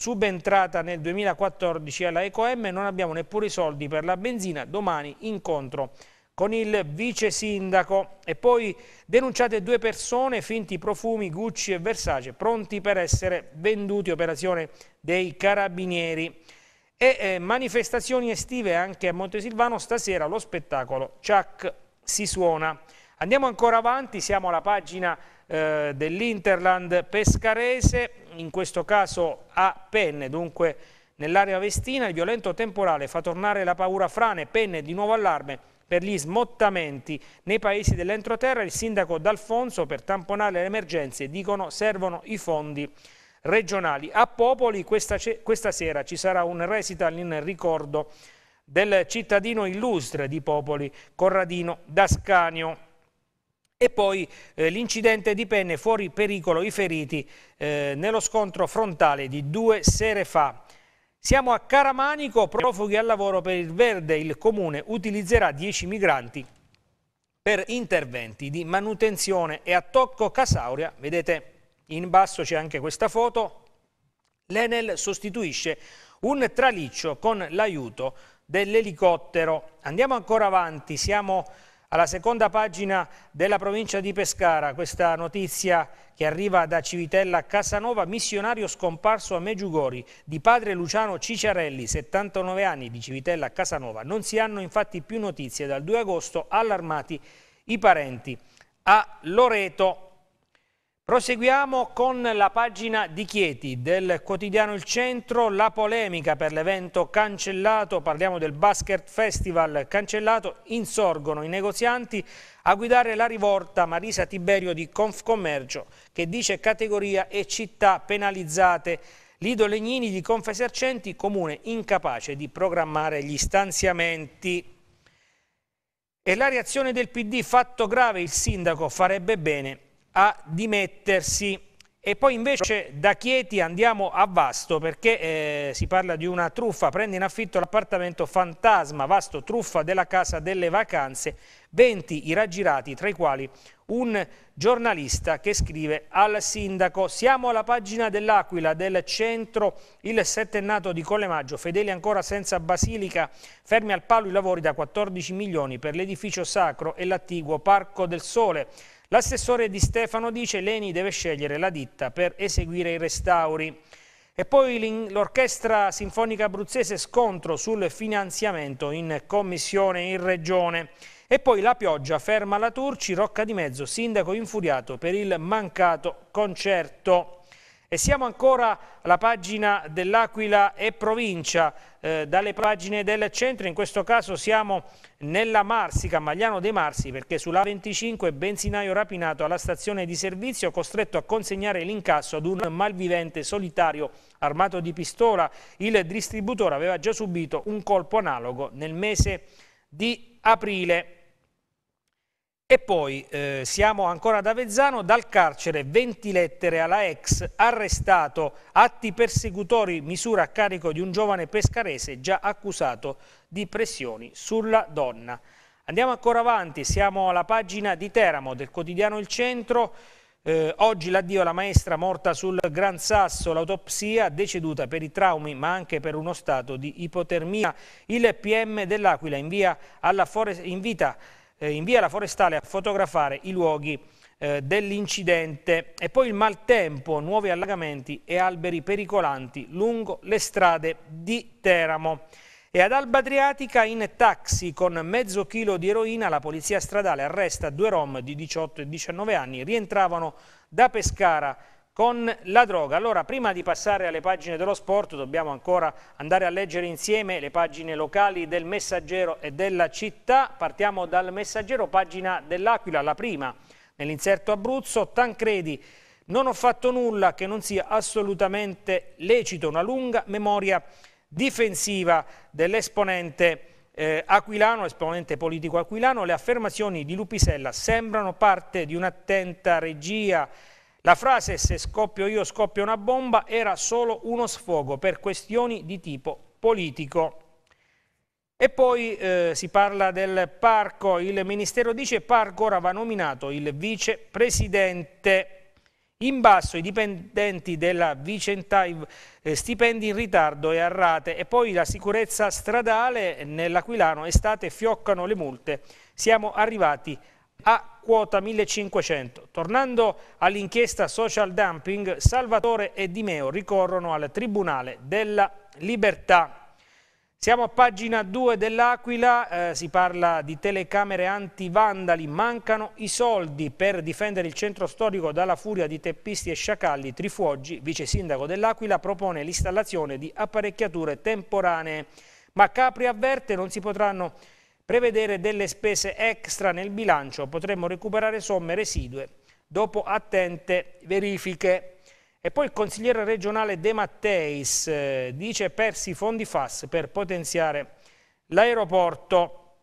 Subentrata nel 2014 alla EcoM, non abbiamo neppure i soldi per la benzina, domani incontro con il vice sindaco e poi denunciate due persone, finti profumi Gucci e Versace, pronti per essere venduti, operazione dei carabinieri. E eh, manifestazioni estive anche a Montesilvano, stasera lo spettacolo Ciac si suona. Andiamo ancora avanti, siamo alla pagina eh, dell'Interland pescarese, in questo caso a Penne, dunque nell'area vestina il violento temporale fa tornare la paura frane, Penne di nuovo allarme per gli smottamenti nei paesi dell'entroterra, il sindaco D'Alfonso per tamponare le emergenze dicono servono i fondi regionali. A Popoli questa, questa sera ci sarà un recital in ricordo del cittadino illustre di Popoli, Corradino Dascanio. E poi eh, l'incidente di Penne fuori pericolo i feriti eh, nello scontro frontale di due sere fa. Siamo a Caramanico, profughi al lavoro per il verde. Il comune utilizzerà 10 migranti per interventi di manutenzione e a Tocco Casauria, vedete in basso c'è anche questa foto, l'Enel sostituisce un traliccio con l'aiuto dell'elicottero. Andiamo ancora avanti, siamo alla seconda pagina della provincia di Pescara, questa notizia che arriva da Civitella a Casanova, missionario scomparso a Meggiugori, di padre Luciano Cicciarelli, 79 anni di Civitella a Casanova. Non si hanno infatti più notizie dal 2 agosto allarmati i parenti. A Loreto Proseguiamo con la pagina di Chieti del quotidiano Il Centro, la polemica per l'evento cancellato, parliamo del Basket Festival cancellato, insorgono i negozianti a guidare la rivolta Marisa Tiberio di Confcommercio che dice categoria e città penalizzate. Lido Legnini di Confesercenti, comune incapace di programmare gli stanziamenti. E la reazione del PD, fatto grave, il sindaco farebbe bene a dimettersi. E poi invece da Chieti andiamo a Vasto perché eh, si parla di una truffa, prende in affitto l'appartamento fantasma, Vasto truffa della casa delle vacanze, 20 i raggirati tra i quali un giornalista che scrive al sindaco siamo alla pagina dell'Aquila del centro il settennato di Collemaggio, fedeli ancora senza basilica, fermi al palo i lavori da 14 milioni per l'edificio sacro e l'attiguo Parco del Sole. L'assessore Di Stefano dice che Leni deve scegliere la ditta per eseguire i restauri. E poi l'Orchestra Sinfonica Abruzzese scontro sul finanziamento in commissione in regione. E poi la pioggia ferma la Turci, Rocca di Mezzo, sindaco infuriato per il mancato concerto. E siamo ancora alla pagina dell'Aquila e provincia, eh, dalle pagine del centro, in questo caso siamo nella Marsica, Magliano dei Marsi, perché sulla 25 benzinaio rapinato alla stazione di servizio, costretto a consegnare l'incasso ad un malvivente solitario armato di pistola. Il distributore aveva già subito un colpo analogo nel mese di aprile. E poi eh, siamo ancora ad Avezzano, dal carcere 20 lettere alla ex, arrestato, atti persecutori, misura a carico di un giovane pescarese già accusato di pressioni sulla donna. Andiamo ancora avanti, siamo alla pagina di Teramo del quotidiano Il Centro. Eh, oggi l'addio alla maestra morta sul Gran Sasso, l'autopsia deceduta per i traumi ma anche per uno stato di ipotermia. Il PM dell'Aquila invita alla eh, in via La Forestale a fotografare i luoghi eh, dell'incidente e poi il maltempo, nuovi allagamenti e alberi pericolanti lungo le strade di Teramo. E ad Alba Adriatica in taxi con mezzo chilo di eroina la polizia stradale arresta due rom di 18 e 19 anni, rientravano da Pescara con la droga. Allora, prima di passare alle pagine dello sport, dobbiamo ancora andare a leggere insieme le pagine locali del Messaggero e della città. Partiamo dal Messaggero, pagina dell'Aquila, la prima. Nell'inserto Abruzzo, Tancredi, non ho fatto nulla che non sia assolutamente lecito, una lunga memoria difensiva dell'esponente eh, aquilano, esponente politico aquilano, le affermazioni di Lupisella sembrano parte di un'attenta regia la frase se scoppio io scoppio una bomba era solo uno sfogo per questioni di tipo politico. E poi eh, si parla del parco, il ministero dice parco ora va nominato il vicepresidente. In basso i dipendenti della Vicentive eh, stipendi in ritardo e a rate e poi la sicurezza stradale nell'Aquilano estate fioccano le multe. Siamo arrivati a a quota 1500. Tornando all'inchiesta social dumping, Salvatore e Di Meo ricorrono al Tribunale della Libertà. Siamo a pagina 2 dell'Aquila, eh, si parla di telecamere antivandali, mancano i soldi per difendere il centro storico dalla furia di teppisti e sciacalli. Trifuoggi, vice sindaco dell'Aquila, propone l'installazione di apparecchiature temporanee, ma Capri avverte non si potranno prevedere delle spese extra nel bilancio, potremmo recuperare somme residue dopo attente verifiche. E poi il consigliere regionale De Matteis eh, dice persi fondi FAS per potenziare l'aeroporto.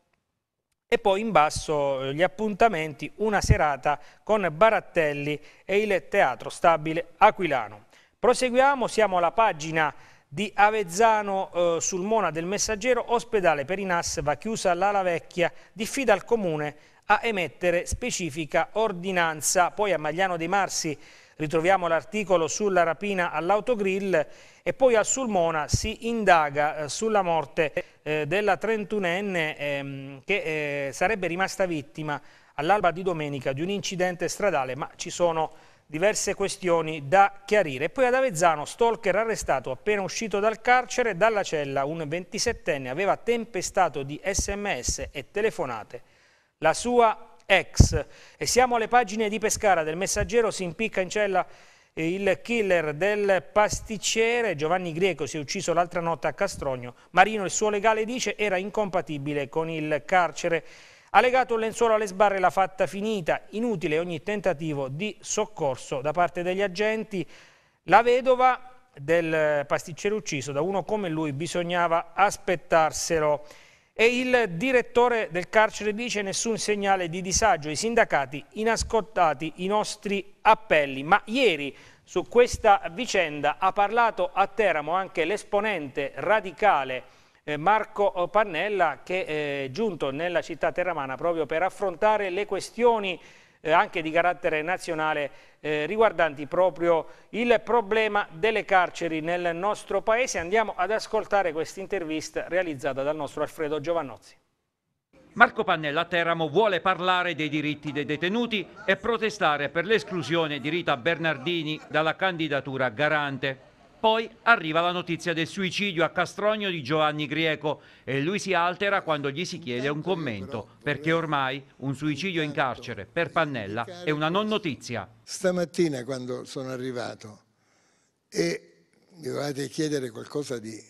E poi in basso eh, gli appuntamenti, una serata con Barattelli e il Teatro Stabile Aquilano. Proseguiamo, siamo alla pagina di Avezzano eh, sul Mona del Messaggero, ospedale per i NAS va chiusa l'ala vecchia, diffida il comune a emettere specifica ordinanza. Poi a Magliano dei Marsi ritroviamo l'articolo sulla rapina all'autogrill e poi a Sulmona si indaga eh, sulla morte eh, della 31enne ehm, che eh, sarebbe rimasta vittima all'alba di domenica di un incidente stradale, ma ci sono diverse questioni da chiarire. Poi ad Avezzano, stalker arrestato appena uscito dal carcere, dalla cella un 27enne aveva tempestato di sms e telefonate la sua ex. E siamo alle pagine di Pescara del messaggero, si impicca in cella il killer del pasticcere Giovanni Greco si è ucciso l'altra notte a Castrogno. Marino, il suo legale, dice era incompatibile con il carcere ha legato il lenzuolo alle sbarre e l'ha fatta finita, inutile ogni tentativo di soccorso da parte degli agenti. La vedova del pasticcere ucciso da uno come lui bisognava aspettarselo. E il direttore del carcere dice nessun segnale di disagio, i sindacati inascoltati i nostri appelli. Ma ieri su questa vicenda ha parlato a Teramo anche l'esponente radicale eh, Marco Pannella che eh, è giunto nella città terramana proprio per affrontare le questioni eh, anche di carattere nazionale riguardanti proprio il problema delle carceri nel nostro paese. Andiamo ad ascoltare questa intervista realizzata dal nostro Alfredo Giovannozzi. Marco Pannella a Teramo vuole parlare dei diritti dei detenuti e protestare per l'esclusione di Rita Bernardini dalla candidatura garante. Poi arriva la notizia del suicidio a Castrogno di Giovanni Grieco e lui si altera quando gli si chiede un commento, perché ormai un suicidio in carcere per Pannella è una non notizia. Stamattina quando sono arrivato e mi dovevate chiedere qualcosa di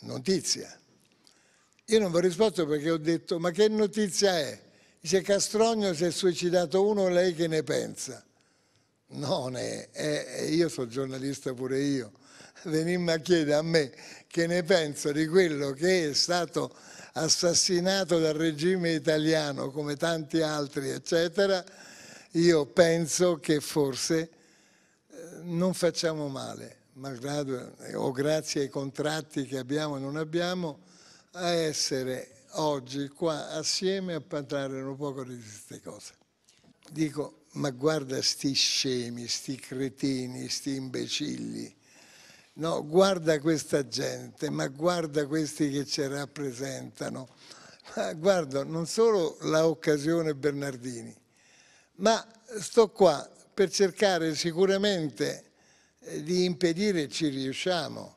notizia, io non vi ho risposto perché ho detto ma che notizia è? Dice Castrogno si è suicidato uno, lei che ne pensa? Non è, è, io sono giornalista pure io venirmi a chiedere a me che ne penso di quello che è stato assassinato dal regime italiano come tanti altri, eccetera, io penso che forse eh, non facciamo male, malgrado eh, o grazie ai contratti che abbiamo e non abbiamo, a essere oggi qua assieme a parlare un poco di queste cose. Dico, ma guarda sti scemi, sti cretini, sti imbecilli, No, guarda questa gente, ma guarda questi che ci rappresentano. Ma guardo non solo l'occasione Bernardini, ma sto qua per cercare sicuramente eh, di impedire ci riusciamo.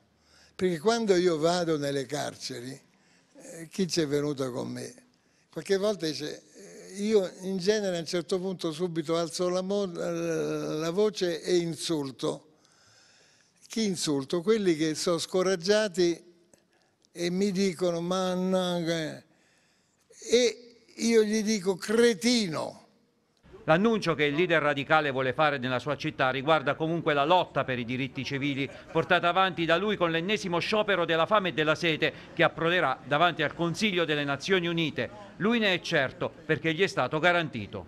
Perché quando io vado nelle carceri, eh, chi c'è venuto con me? Qualche volta dice, eh, io in genere a un certo punto subito alzo la, la voce e insulto chi insulto? Quelli che sono scoraggiati e mi dicono mannaggia e io gli dico cretino. L'annuncio che il leader radicale vuole fare nella sua città riguarda comunque la lotta per i diritti civili, portata avanti da lui con l'ennesimo sciopero della fame e della sete che approderà davanti al Consiglio delle Nazioni Unite. Lui ne è certo perché gli è stato garantito.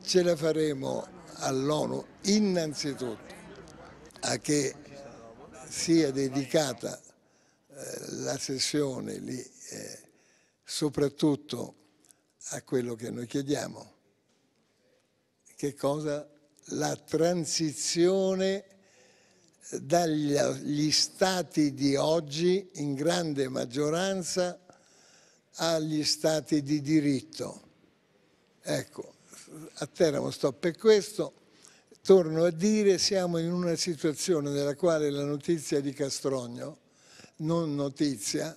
Ce la faremo all'ONU innanzitutto a che sia dedicata eh, la sessione lì eh, soprattutto a quello che noi chiediamo. Che cosa? La transizione dagli stati di oggi in grande maggioranza agli stati di diritto. Ecco, a Teramo sto per questo, Torno a dire, siamo in una situazione nella quale la notizia di Castrogno, non notizia,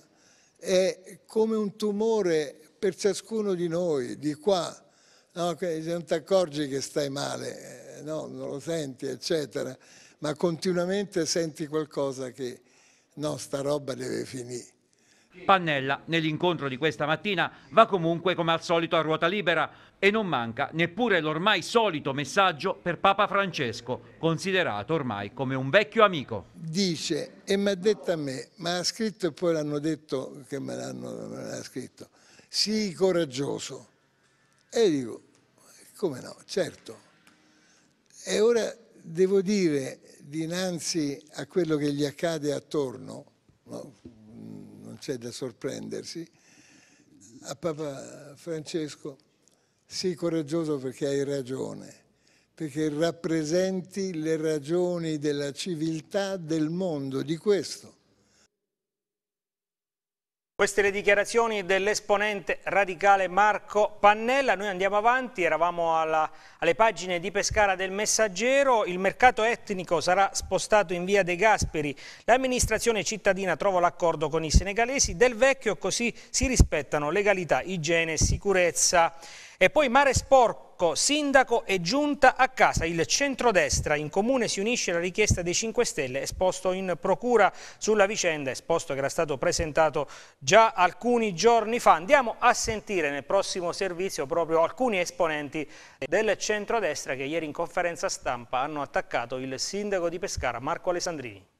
è come un tumore per ciascuno di noi, di qua. No, non ti accorgi che stai male, eh, no, non lo senti, eccetera, ma continuamente senti qualcosa che, no, sta roba deve finire. Pannella, nell'incontro di questa mattina, va comunque come al solito a ruota libera, e non manca neppure l'ormai solito messaggio per Papa Francesco, considerato ormai come un vecchio amico. Dice, e mi ha detto a me, ma ha scritto e poi l'hanno detto che me l'hanno scritto, sii coraggioso. E dico, come no, certo. E ora devo dire, dinanzi a quello che gli accade attorno, no, non c'è da sorprendersi, a Papa Francesco, Sii coraggioso perché hai ragione, perché rappresenti le ragioni della civiltà del mondo, di questo. Queste le dichiarazioni dell'esponente radicale Marco Pannella. Noi andiamo avanti, eravamo alla, alle pagine di Pescara del Messaggero. Il mercato etnico sarà spostato in via De Gasperi. L'amministrazione cittadina trova l'accordo con i senegalesi del vecchio, così si rispettano legalità, igiene e sicurezza. E poi Mare Sporco, sindaco e giunta a casa. Il centrodestra in comune si unisce alla richiesta dei 5 Stelle esposto in procura sulla vicenda, esposto che era stato presentato già alcuni giorni fa. Andiamo a sentire nel prossimo servizio proprio alcuni esponenti del centrodestra che ieri in conferenza stampa hanno attaccato il sindaco di Pescara Marco Alessandrini.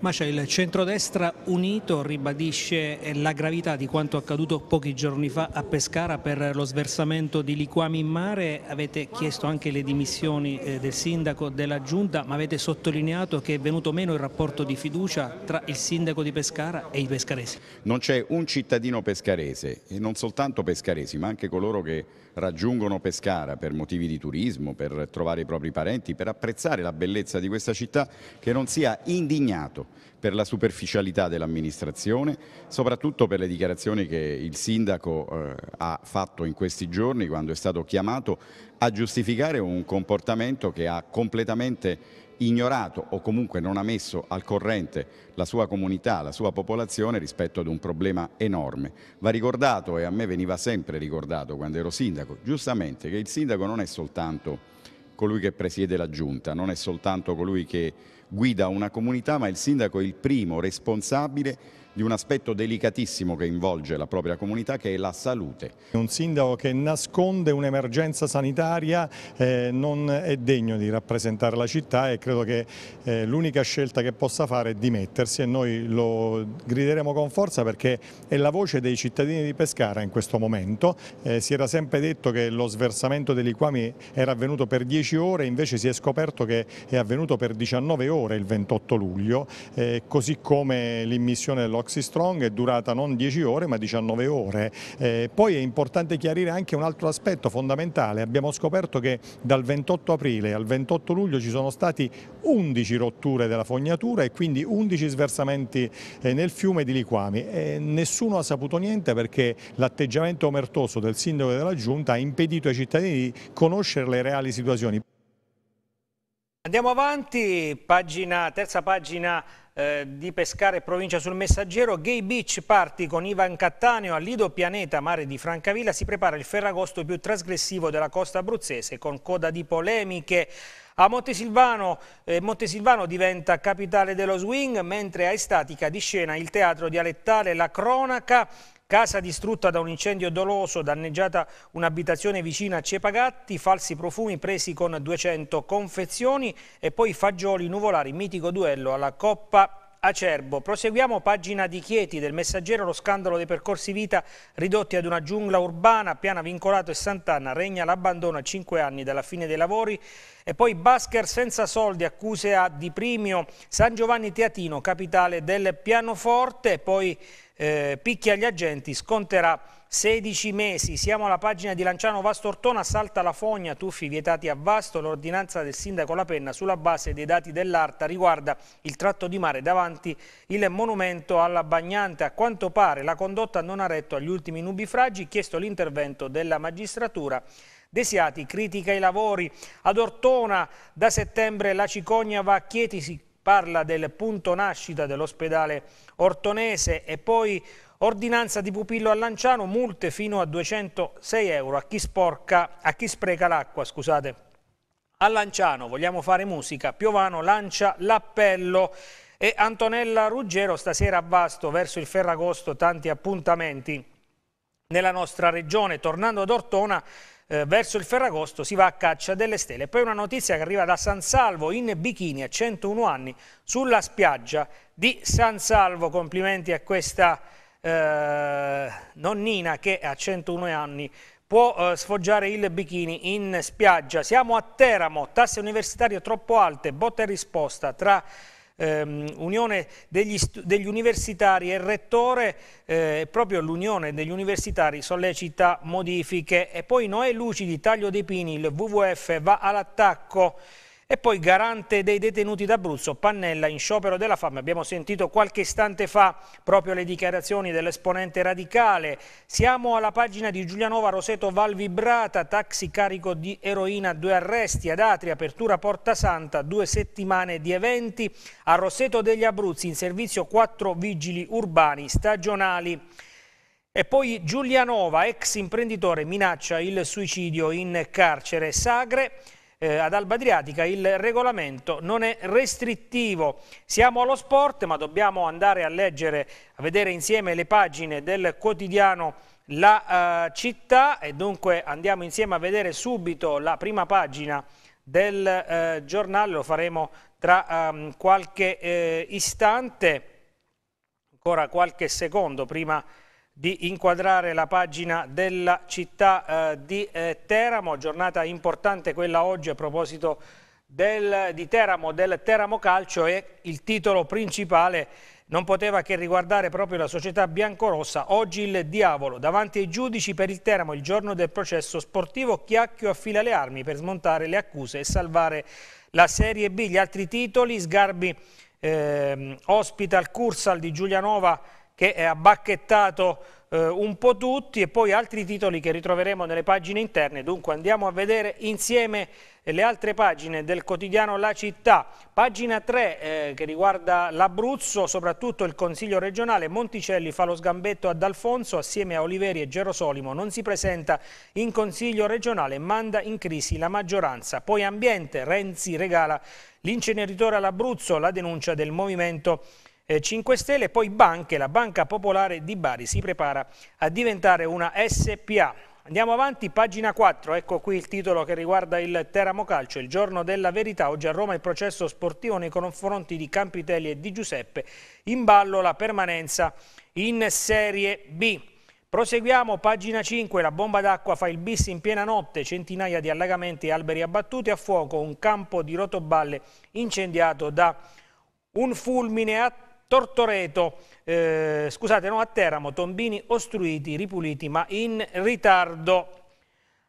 Ma c'è il centrodestra unito, ribadisce la gravità di quanto accaduto pochi giorni fa a Pescara per lo sversamento di liquami in mare. Avete chiesto anche le dimissioni eh, del sindaco della giunta, ma avete sottolineato che è venuto meno il rapporto di fiducia tra il sindaco di Pescara e i pescaresi. Non c'è un cittadino pescarese, e non soltanto pescaresi, ma anche coloro che raggiungono Pescara per motivi di turismo, per trovare i propri parenti, per apprezzare la bellezza di questa città, che non sia indignato per la superficialità dell'amministrazione, soprattutto per le dichiarazioni che il sindaco eh, ha fatto in questi giorni quando è stato chiamato a giustificare un comportamento che ha completamente ignorato o comunque non ha messo al corrente la sua comunità, la sua popolazione rispetto ad un problema enorme. Va ricordato, e a me veniva sempre ricordato quando ero sindaco, giustamente che il sindaco non è soltanto colui che presiede la giunta, non è soltanto colui che guida una comunità, ma il sindaco è il primo responsabile di un aspetto delicatissimo che involge la propria comunità che è la salute. Un sindaco che nasconde un'emergenza sanitaria eh, non è degno di rappresentare la città e credo che eh, l'unica scelta che possa fare è dimettersi e noi lo grideremo con forza perché è la voce dei cittadini di Pescara in questo momento. Eh, si era sempre detto che lo sversamento dei liquami era avvenuto per 10 ore, invece si è scoperto che è avvenuto per 19 ore il 28 luglio, eh, così come l'immissione dell'occhio Oxy Strong è durata non 10 ore ma 19 ore. Eh, poi è importante chiarire anche un altro aspetto fondamentale, abbiamo scoperto che dal 28 aprile al 28 luglio ci sono stati 11 rotture della fognatura e quindi 11 sversamenti eh, nel fiume di Liquami. E eh, nessuno ha saputo niente perché l'atteggiamento omertoso del sindaco e della giunta ha impedito ai cittadini di conoscere le reali situazioni. Andiamo avanti, pagina, terza pagina eh, di Pescare provincia sul Messaggero, Gay Beach Party con Ivan Cattaneo a Lido Pianeta, mare di Francavilla, si prepara il ferragosto più trasgressivo della costa abruzzese con coda di polemiche. A Montesilvano, eh, Montesilvano diventa capitale dello swing, mentre a Estatica di scena il teatro dialettale La Cronaca Casa distrutta da un incendio doloso, danneggiata un'abitazione vicina a Cepagatti, falsi profumi presi con 200 confezioni e poi fagioli nuvolari, mitico duello alla Coppa Acerbo. Proseguiamo pagina di Chieti del Messaggero, lo scandalo dei percorsi vita ridotti ad una giungla urbana, Piana Vincolato e Sant'Anna regna l'abbandono a 5 anni dalla fine dei lavori e poi Basker senza soldi, accuse a Di Primio San Giovanni Teatino, capitale del pianoforte, poi eh, picchia gli agenti, sconterà 16 mesi. Siamo alla pagina di Lanciano Vastortona, salta la fogna, tuffi vietati a Vasto, l'ordinanza del sindaco La Penna sulla base dei dati dell'Arta riguarda il tratto di mare davanti il monumento alla Bagnante. A quanto pare la condotta non ha retto agli ultimi nubifragi, chiesto l'intervento della magistratura Desiati critica i lavori. Ad Ortona da settembre la cicogna va a Chieti, si parla del punto nascita dell'ospedale ortonese e poi ordinanza di pupillo a Lanciano, multe fino a 206 euro a chi, sporca, a chi spreca l'acqua. Scusate. A Lanciano vogliamo fare musica, Piovano lancia l'appello e Antonella Ruggero stasera a Vasto verso il Ferragosto tanti appuntamenti nella nostra regione. Tornando ad Ortona eh, verso il Ferragosto si va a caccia delle stelle. Poi una notizia che arriva da San Salvo in bikini a 101 anni sulla spiaggia di San Salvo. Complimenti a questa eh, nonnina che a 101 anni può eh, sfoggiare il bikini in spiaggia. Siamo a Teramo, tasse universitarie troppo alte, botta e risposta tra ehm, Unione degli, degli, Universitari e il Rettore, eh, proprio l'Unione degli Universitari sollecita modifiche e poi Noè Lucidi, Taglio dei Pini, il WWF va all'attacco e poi garante dei detenuti d'Abruzzo, Pannella in sciopero della fame. Abbiamo sentito qualche istante fa proprio le dichiarazioni dell'esponente radicale. Siamo alla pagina di Giulianova Roseto Valvibrata, taxi carico di eroina, due arresti ad Atria, apertura Porta Santa, due settimane di eventi. A Roseto degli Abruzzi in servizio quattro vigili urbani stagionali. E poi Giulianova, ex imprenditore, minaccia il suicidio in carcere. Sagre eh, ad Alba Adriatica il regolamento non è restrittivo. Siamo allo sport ma dobbiamo andare a leggere, a vedere insieme le pagine del quotidiano La eh, Città e dunque andiamo insieme a vedere subito la prima pagina del eh, giornale, lo faremo tra um, qualche eh, istante, ancora qualche secondo prima di di inquadrare la pagina della città eh, di eh, Teramo, giornata importante quella oggi a proposito del, di Teramo, del Teramo Calcio e il titolo principale non poteva che riguardare proprio la società biancorossa, oggi il diavolo, davanti ai giudici per il Teramo il giorno del processo sportivo, Chiacchio affila le armi per smontare le accuse e salvare la Serie B, gli altri titoli, Sgarbi eh, ospita Cursal di Giulianova che ha bacchettato eh, un po' tutti e poi altri titoli che ritroveremo nelle pagine interne. Dunque andiamo a vedere insieme le altre pagine del quotidiano La Città. Pagina 3 eh, che riguarda l'Abruzzo, soprattutto il Consiglio regionale. Monticelli fa lo sgambetto ad Alfonso assieme a Oliveri e Gerosolimo. Non si presenta in Consiglio regionale, manda in crisi la maggioranza. Poi ambiente, Renzi regala l'inceneritore all'Abruzzo, la denuncia del Movimento 5 eh, Stelle, poi Banche, la Banca Popolare di Bari, si prepara a diventare una SPA. Andiamo avanti, pagina 4, ecco qui il titolo che riguarda il Teramo Calcio, il giorno della verità, oggi a Roma il processo sportivo nei confronti di Campitelli e di Giuseppe, in ballo la permanenza in Serie B. Proseguiamo, pagina 5, la bomba d'acqua fa il bis in piena notte, centinaia di allagamenti e alberi abbattuti a fuoco, un campo di rotoballe incendiato da un fulmine a Tortoreto, eh, scusate, no a Teramo, tombini ostruiti, ripuliti ma in ritardo.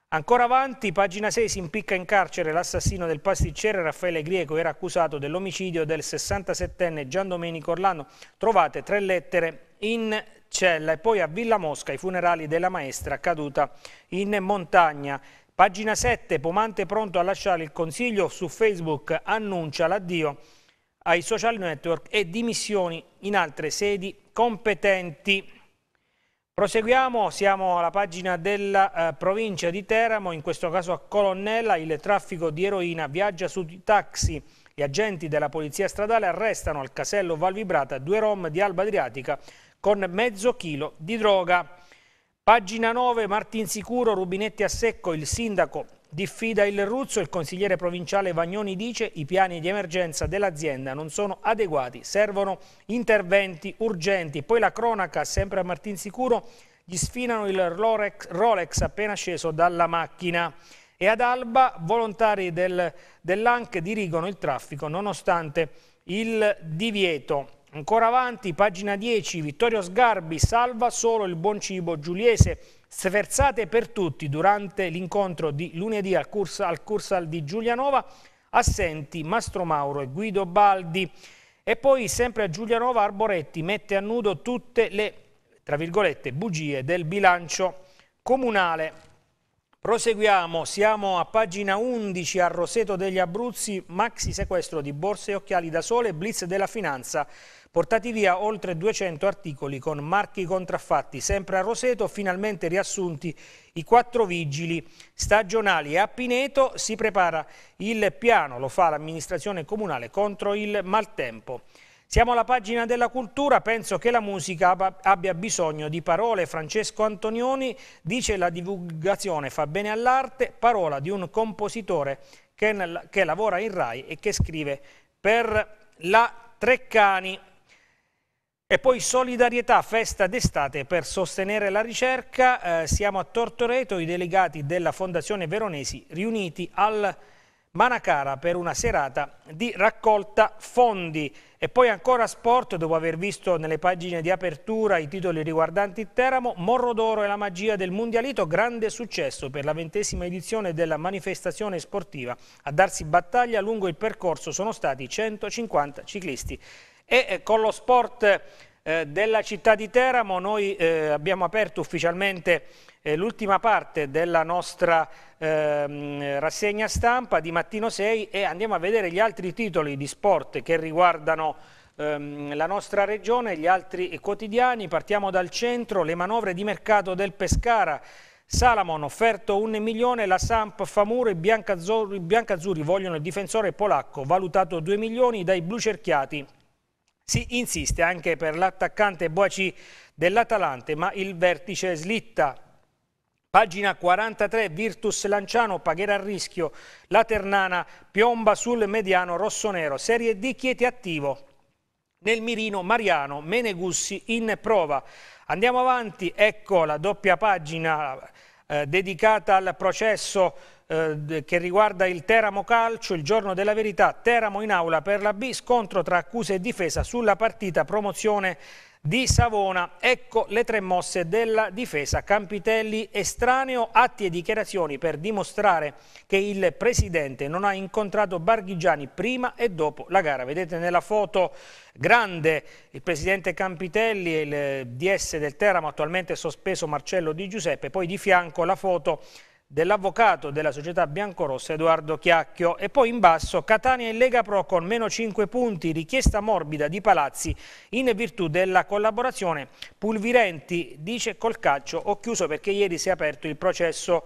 Ancora avanti, pagina 6, si impicca in carcere l'assassino del pasticcere Raffaele Grieco, era accusato dell'omicidio del 67enne Gian Domenico Orlando. Trovate tre lettere in cella e poi a Villa Mosca i funerali della maestra caduta in montagna. Pagina 7, Pomante pronto a lasciare il consiglio su Facebook, annuncia l'addio ai social network e dimissioni in altre sedi competenti. Proseguiamo, siamo alla pagina della eh, provincia di Teramo, in questo caso a Colonnella il traffico di eroina viaggia su taxi. Gli agenti della polizia stradale arrestano al casello Valvibrata due rom di Alba Adriatica con mezzo chilo di droga. Pagina 9, Martinsicuro, rubinetti a secco, il sindaco Diffida il Ruzzo, il consigliere provinciale Vagnoni dice i piani di emergenza dell'azienda non sono adeguati, servono interventi urgenti. Poi la cronaca, sempre a Martin Sicuro, gli sfinano il Rolex, Rolex appena sceso dalla macchina. E ad Alba volontari del, dell'ANC dirigono il traffico nonostante il divieto. Ancora avanti, pagina 10, Vittorio Sgarbi salva solo il buon cibo giuliese sferzate per tutti durante l'incontro di lunedì al Cursal, al Cursal di Giulianova, assenti Mastro Mauro e Guido Baldi. E poi sempre a Giulianova Arboretti mette a nudo tutte le, tra virgolette, bugie del bilancio comunale. Proseguiamo, siamo a pagina 11 a Roseto degli Abruzzi, maxi sequestro di borse e occhiali da sole, blitz della finanza Portati via oltre 200 articoli con marchi contraffatti, sempre a Roseto, finalmente riassunti i quattro vigili stagionali. A Pineto si prepara il piano, lo fa l'amministrazione comunale contro il maltempo. Siamo alla pagina della cultura, penso che la musica abbia bisogno di parole. Francesco Antonioni dice la divulgazione fa bene all'arte, parola di un compositore che, che lavora in RAI e che scrive per la Treccani. E poi solidarietà, festa d'estate per sostenere la ricerca. Eh, siamo a Tortoreto, i delegati della Fondazione Veronesi riuniti al Manacara per una serata di raccolta fondi. E poi ancora sport, dopo aver visto nelle pagine di apertura i titoli riguardanti Teramo, Morro d'Oro e la magia del Mondialito, grande successo per la ventesima edizione della manifestazione sportiva. A darsi battaglia lungo il percorso sono stati 150 ciclisti. E eh, con lo sport eh, della città di Teramo noi eh, abbiamo aperto ufficialmente l'ultima parte della nostra ehm, rassegna stampa di mattino 6 e andiamo a vedere gli altri titoli di sport che riguardano ehm, la nostra regione, gli altri quotidiani. Partiamo dal centro, le manovre di mercato del Pescara. Salamon offerto un milione, la Samp, Famuro e Biancazzurri, Biancazzurri vogliono il difensore polacco, valutato 2 milioni dai blucerchiati si insiste anche per l'attaccante Boaci dell'Atalante, ma il vertice slitta. Pagina 43, Virtus Lanciano pagherà il rischio, la Ternana piomba sul mediano rossonero, Serie D Chieti attivo, nel mirino Mariano, Menegussi in prova. Andiamo avanti, ecco la doppia pagina eh, dedicata al processo eh, che riguarda il Teramo Calcio, il giorno della verità, Teramo in aula per la B, scontro tra accusa e difesa sulla partita promozione di Savona. Ecco le tre mosse della difesa. Campitelli estraneo, atti e dichiarazioni per dimostrare che il presidente non ha incontrato Barghigiani prima e dopo la gara. Vedete nella foto grande il presidente Campitelli e il DS del Teramo attualmente sospeso Marcello Di Giuseppe, poi di fianco la foto dell'avvocato della società biancorossa Edoardo Chiacchio e poi in basso Catania in Lega Pro con meno 5 punti, richiesta morbida di Palazzi in virtù della collaborazione. Pulvirenti dice col calcio ho chiuso perché ieri si è aperto il processo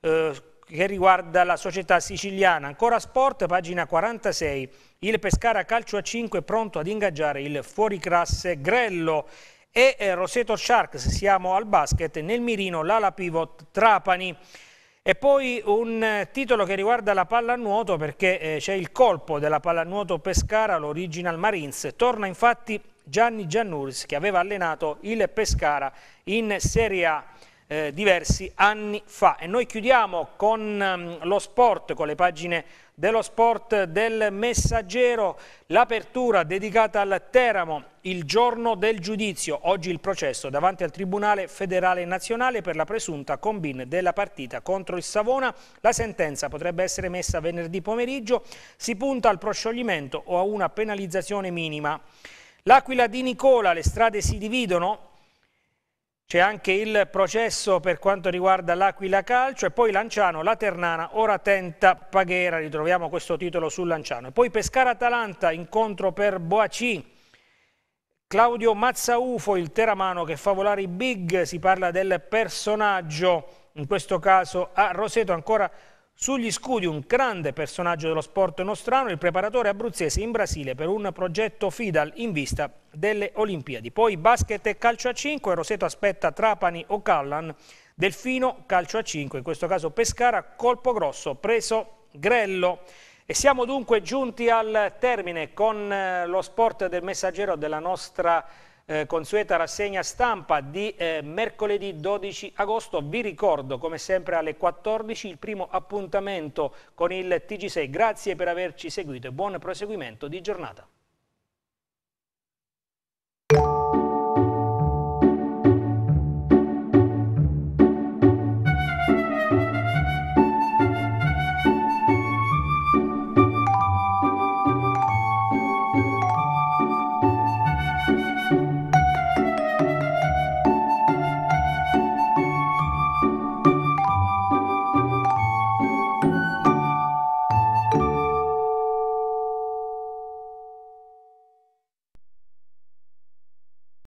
eh, che riguarda la società siciliana. Ancora sport, pagina 46. Il Pescara calcio a 5 pronto ad ingaggiare il fuoriclasse Grello e eh, Roseto Sharks. Siamo al basket nel mirino l'ala pivot Trapani. E poi un titolo che riguarda la pallanuoto perché eh, c'è il colpo della pallanuoto Pescara, l'Original Marines. Torna infatti Gianni Giannuris che aveva allenato il Pescara in Serie A eh, diversi anni fa. E noi chiudiamo con um, lo sport, con le pagine dello sport del Messaggero, l'apertura dedicata al Teramo, il giorno del giudizio, oggi il processo davanti al Tribunale federale nazionale per la presunta combin della partita contro il Savona, la sentenza potrebbe essere messa venerdì pomeriggio, si punta al proscioglimento o a una penalizzazione minima. L'Aquila di Nicola, le strade si dividono, c'è anche il processo per quanto riguarda l'Aquila Calcio e poi Lanciano, la Ternana, ora tenta Paghera, ritroviamo questo titolo su Lanciano. E poi Pescara-Atalanta, incontro per Boacì, Claudio Mazzaufo, il teramano che fa volare i big, si parla del personaggio, in questo caso a Roseto ancora sugli scudi un grande personaggio dello sport nostrano, il preparatore abruzzese in Brasile per un progetto FIDAL in vista delle Olimpiadi. Poi basket e calcio a 5, Roseto aspetta Trapani o Callan, Delfino calcio a 5, in questo caso Pescara, colpo grosso, preso Grello. E siamo dunque giunti al termine con eh, lo sport del messaggero della nostra eh, consueta rassegna stampa di eh, mercoledì 12 agosto. Vi ricordo come sempre alle 14 il primo appuntamento con il TG6. Grazie per averci seguito e buon proseguimento di giornata.